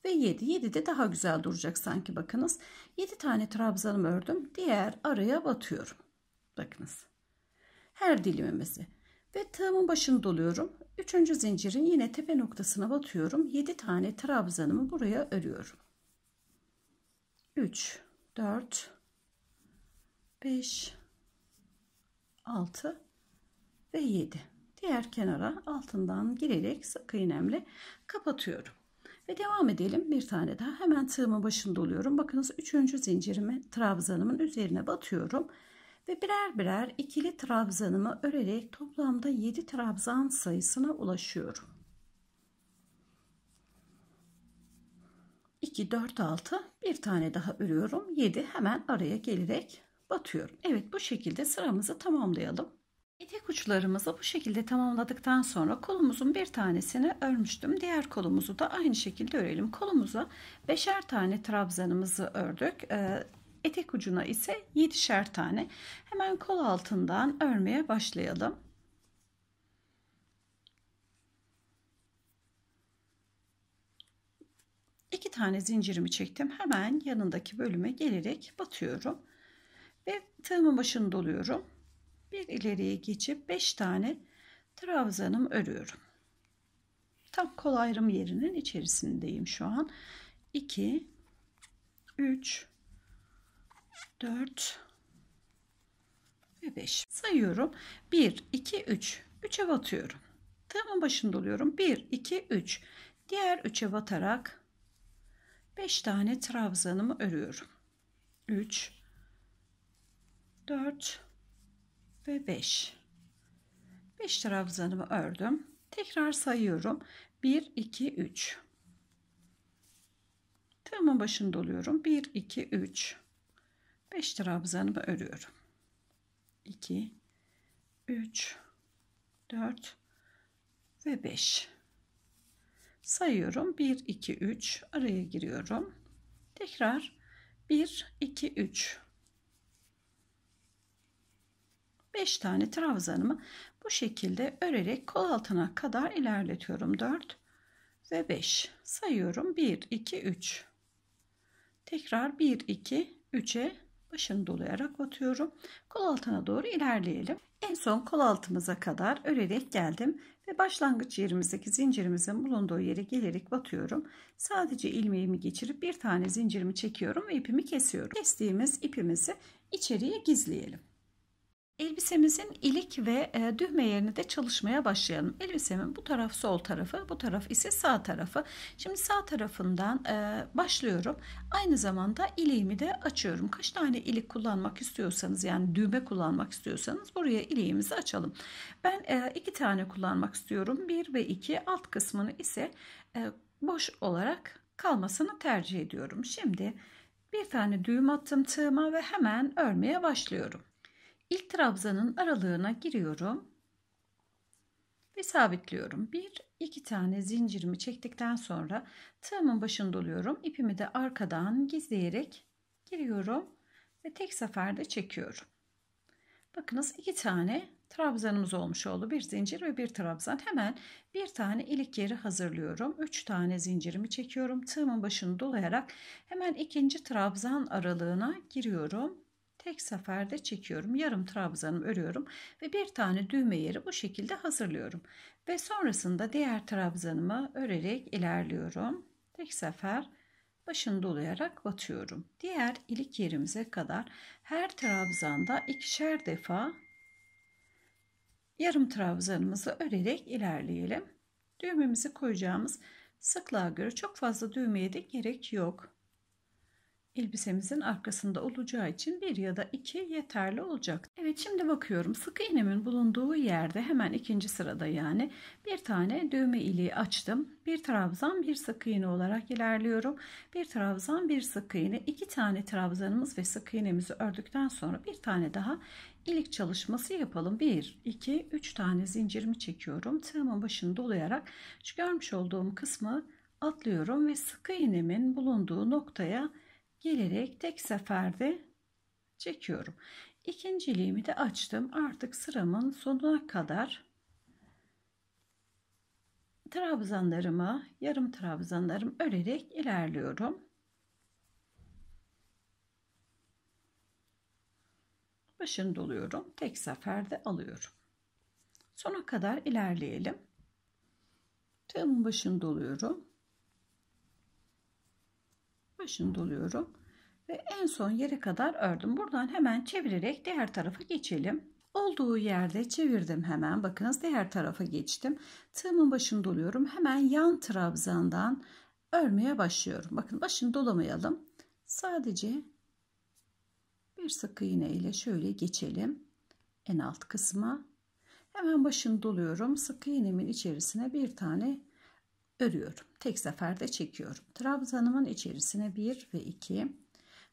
ve 7. 7 de daha güzel duracak sanki bakınız. 7 tane trabzanımı ördüm. Diğer araya batıyorum. Bakınız. Her dilimimizi. Ve tığımın başını doluyorum. 3. zincirin yine tepe noktasına batıyorum. 7 tane trabzanımı buraya örüyorum. 3, 4, 5 6 ve 7 diğer kenara altından girerek sık iğnemle kapatıyorum ve devam edelim bir tane daha hemen tığımın başında oluyorum bakınız Üçüncü zincirimi trabzanımın üzerine batıyorum ve birer birer ikili trabzanımı örerek toplamda 7 trabzan sayısına ulaşıyorum 2 4 6 bir tane daha örüyorum 7 hemen araya gelerek batıyorum. Evet bu şekilde sıramızı tamamlayalım. Etek uçlarımızı bu şekilde tamamladıktan sonra kolumuzun bir tanesini örmüştüm. Diğer kolumuzu da aynı şekilde örelim. Kolumuza beşer tane trabzanımızı ördük. Ee, etek ucuna ise yedişer tane. Hemen kol altından örmeye başlayalım. İki tane zincirimi çektim. Hemen yanındaki bölüme gelerek batıyorum. Ve tığımın başını doluyorum. Bir ileriye geçip 5 tane trabzanım örüyorum. Tam kol ayrım yerinin içerisindeyim şu an. 2 3 4 ve 5 sayıyorum. 1 2 3 3'e batıyorum. Tığımın başını doluyorum. 1 2 3 diğer 3'e batarak 5 tane trabzanımı örüyorum. 3 4 ve 5 5 trabzanımı ördüm tekrar sayıyorum 1 2 3 tığımın başını doluyorum 1 2 3 5 trabzanımı örüyorum 2 3 4 ve 5 sayıyorum 1 2 3 araya giriyorum tekrar 1 2 3 5 tane trabzanımı bu şekilde örerek kol altına kadar ilerletiyorum. 4 ve 5 sayıyorum. 1, 2, 3. Tekrar 1, 2, 3'e başını dolayarak batıyorum. Kol altına doğru ilerleyelim. En son kol altımıza kadar örerek geldim ve başlangıç yerimizdeki zincirimizin bulunduğu yere gelerek batıyorum. Sadece ilmeğimi geçirip bir tane zincirimi çekiyorum ve ipimi kesiyorum. Kestiğimiz ipimizi içeriye gizleyelim. Elbisemizin ilik ve e, düğme yerini de çalışmaya başlayalım. Elbisemin bu taraf sol tarafı, bu taraf ise sağ tarafı. Şimdi sağ tarafından e, başlıyorum. Aynı zamanda iliğimi de açıyorum. Kaç tane ilik kullanmak istiyorsanız yani düğme kullanmak istiyorsanız buraya iliğimizi açalım. Ben e, iki tane kullanmak istiyorum. Bir ve iki alt kısmını ise e, boş olarak kalmasını tercih ediyorum. Şimdi bir tane düğüm attım tığıma ve hemen örmeye başlıyorum. İlk trabzanın aralığına giriyorum ve sabitliyorum. Bir, iki tane zincirimi çektikten sonra tığımın başını doluyorum. İpimi de arkadan gizleyerek giriyorum ve tek seferde çekiyorum. Bakınız iki tane trabzanımız olmuş oldu. Bir zincir ve bir trabzan. Hemen bir tane ilik yeri hazırlıyorum. Üç tane zincirimi çekiyorum. Tığımın başını dolayarak hemen ikinci trabzan aralığına giriyorum tek seferde çekiyorum. Yarım trabzanım örüyorum ve bir tane düğme yeri bu şekilde hazırlıyorum. Ve sonrasında diğer trabzanımı örerek ilerliyorum. Tek sefer başını dolayarak batıyorum. Diğer ilik yerimize kadar her trabzanda ikişer defa yarım trabzanımızı örerek ilerleyelim. Düğmemizi koyacağımız sıklığa göre çok fazla düğmeye de gerek yok elbisemizin arkasında olacağı için bir ya da iki yeterli olacak. Evet şimdi bakıyorum sık iğnemin bulunduğu yerde hemen ikinci sırada yani bir tane düğme iliği açtım. Bir trabzan bir sık iğne olarak ilerliyorum. Bir trabzan bir sık iğne iki tane trabzanımız ve sık iğnemizi ördükten sonra bir tane daha ilik çalışması yapalım. 1, 2, 3 tane zincirimi çekiyorum. Tığımın başını dolayarak şu görmüş olduğum kısmı atlıyorum ve sık iğnemin bulunduğu noktaya gelerek tek seferde çekiyorum. İkinciliğimi de açtım. Artık sıramın sonuna kadar trabzanlarımı, yarım trabzanlarım örerek ilerliyorum. Başını doluyorum. Tek seferde alıyorum. Sona kadar ilerleyelim. Tığımın başını doluyorum başını doluyorum ve en son yere kadar ördüm. Buradan hemen çevirerek diğer tarafa geçelim. Olduğu yerde çevirdim hemen. Bakınız diğer tarafa geçtim. Tığımın başını doluyorum. Hemen yan trabzandan örmeye başlıyorum. Bakın başını dolamayalım. Sadece bir sık iğne ile şöyle geçelim. En alt kısma. Hemen başını doluyorum. Sık iğnemin içerisine bir tane örüyorum. Tek seferde çekiyorum. Trabzanımın içerisine 1 ve 2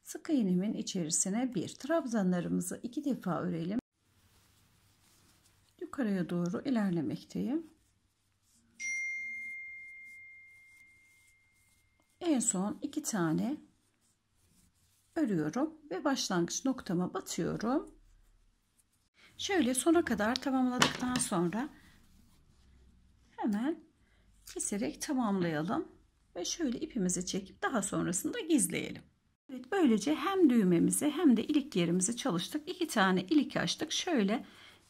sık iğnemin içerisine 1 trabzanlarımızı 2 defa örelim. Yukarıya doğru ilerlemekteyim. En son 2 tane örüyorum ve başlangıç noktama batıyorum. Şöyle sona kadar tamamladıktan sonra hemen keserek tamamlayalım ve şöyle ipimizi çekip daha sonrasında gizleyelim. Evet, böylece hem düğmemizi hem de ilik yerimizi çalıştık. İki tane ilik açtık. Şöyle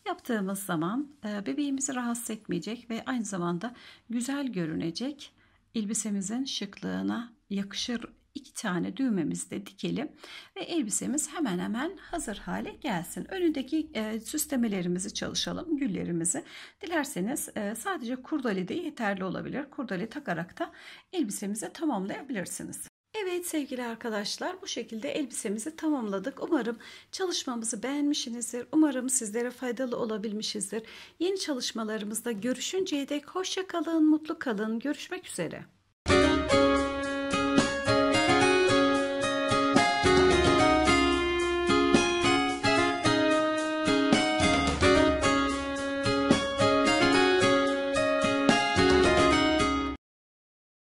yaptığımız zaman e, bebeğimizi rahatsız etmeyecek ve aynı zamanda güzel görünecek. Elbisemizin şıklığına yakışır iki tane düğmemizi de dikelim ve elbisemiz hemen hemen hazır hale gelsin. Önündeki e, süslemelerimizi çalışalım, güllerimizi. Dilerseniz e, sadece kurdali de yeterli olabilir. Kurdali takarak da elbisemizi tamamlayabilirsiniz. Evet sevgili arkadaşlar bu şekilde elbisemizi tamamladık. Umarım çalışmamızı beğenmişsinizdir. Umarım sizlere faydalı olabilmişizdir. Yeni çalışmalarımızda görüşünceye dek hoşça kalın, mutlu kalın. Görüşmek üzere.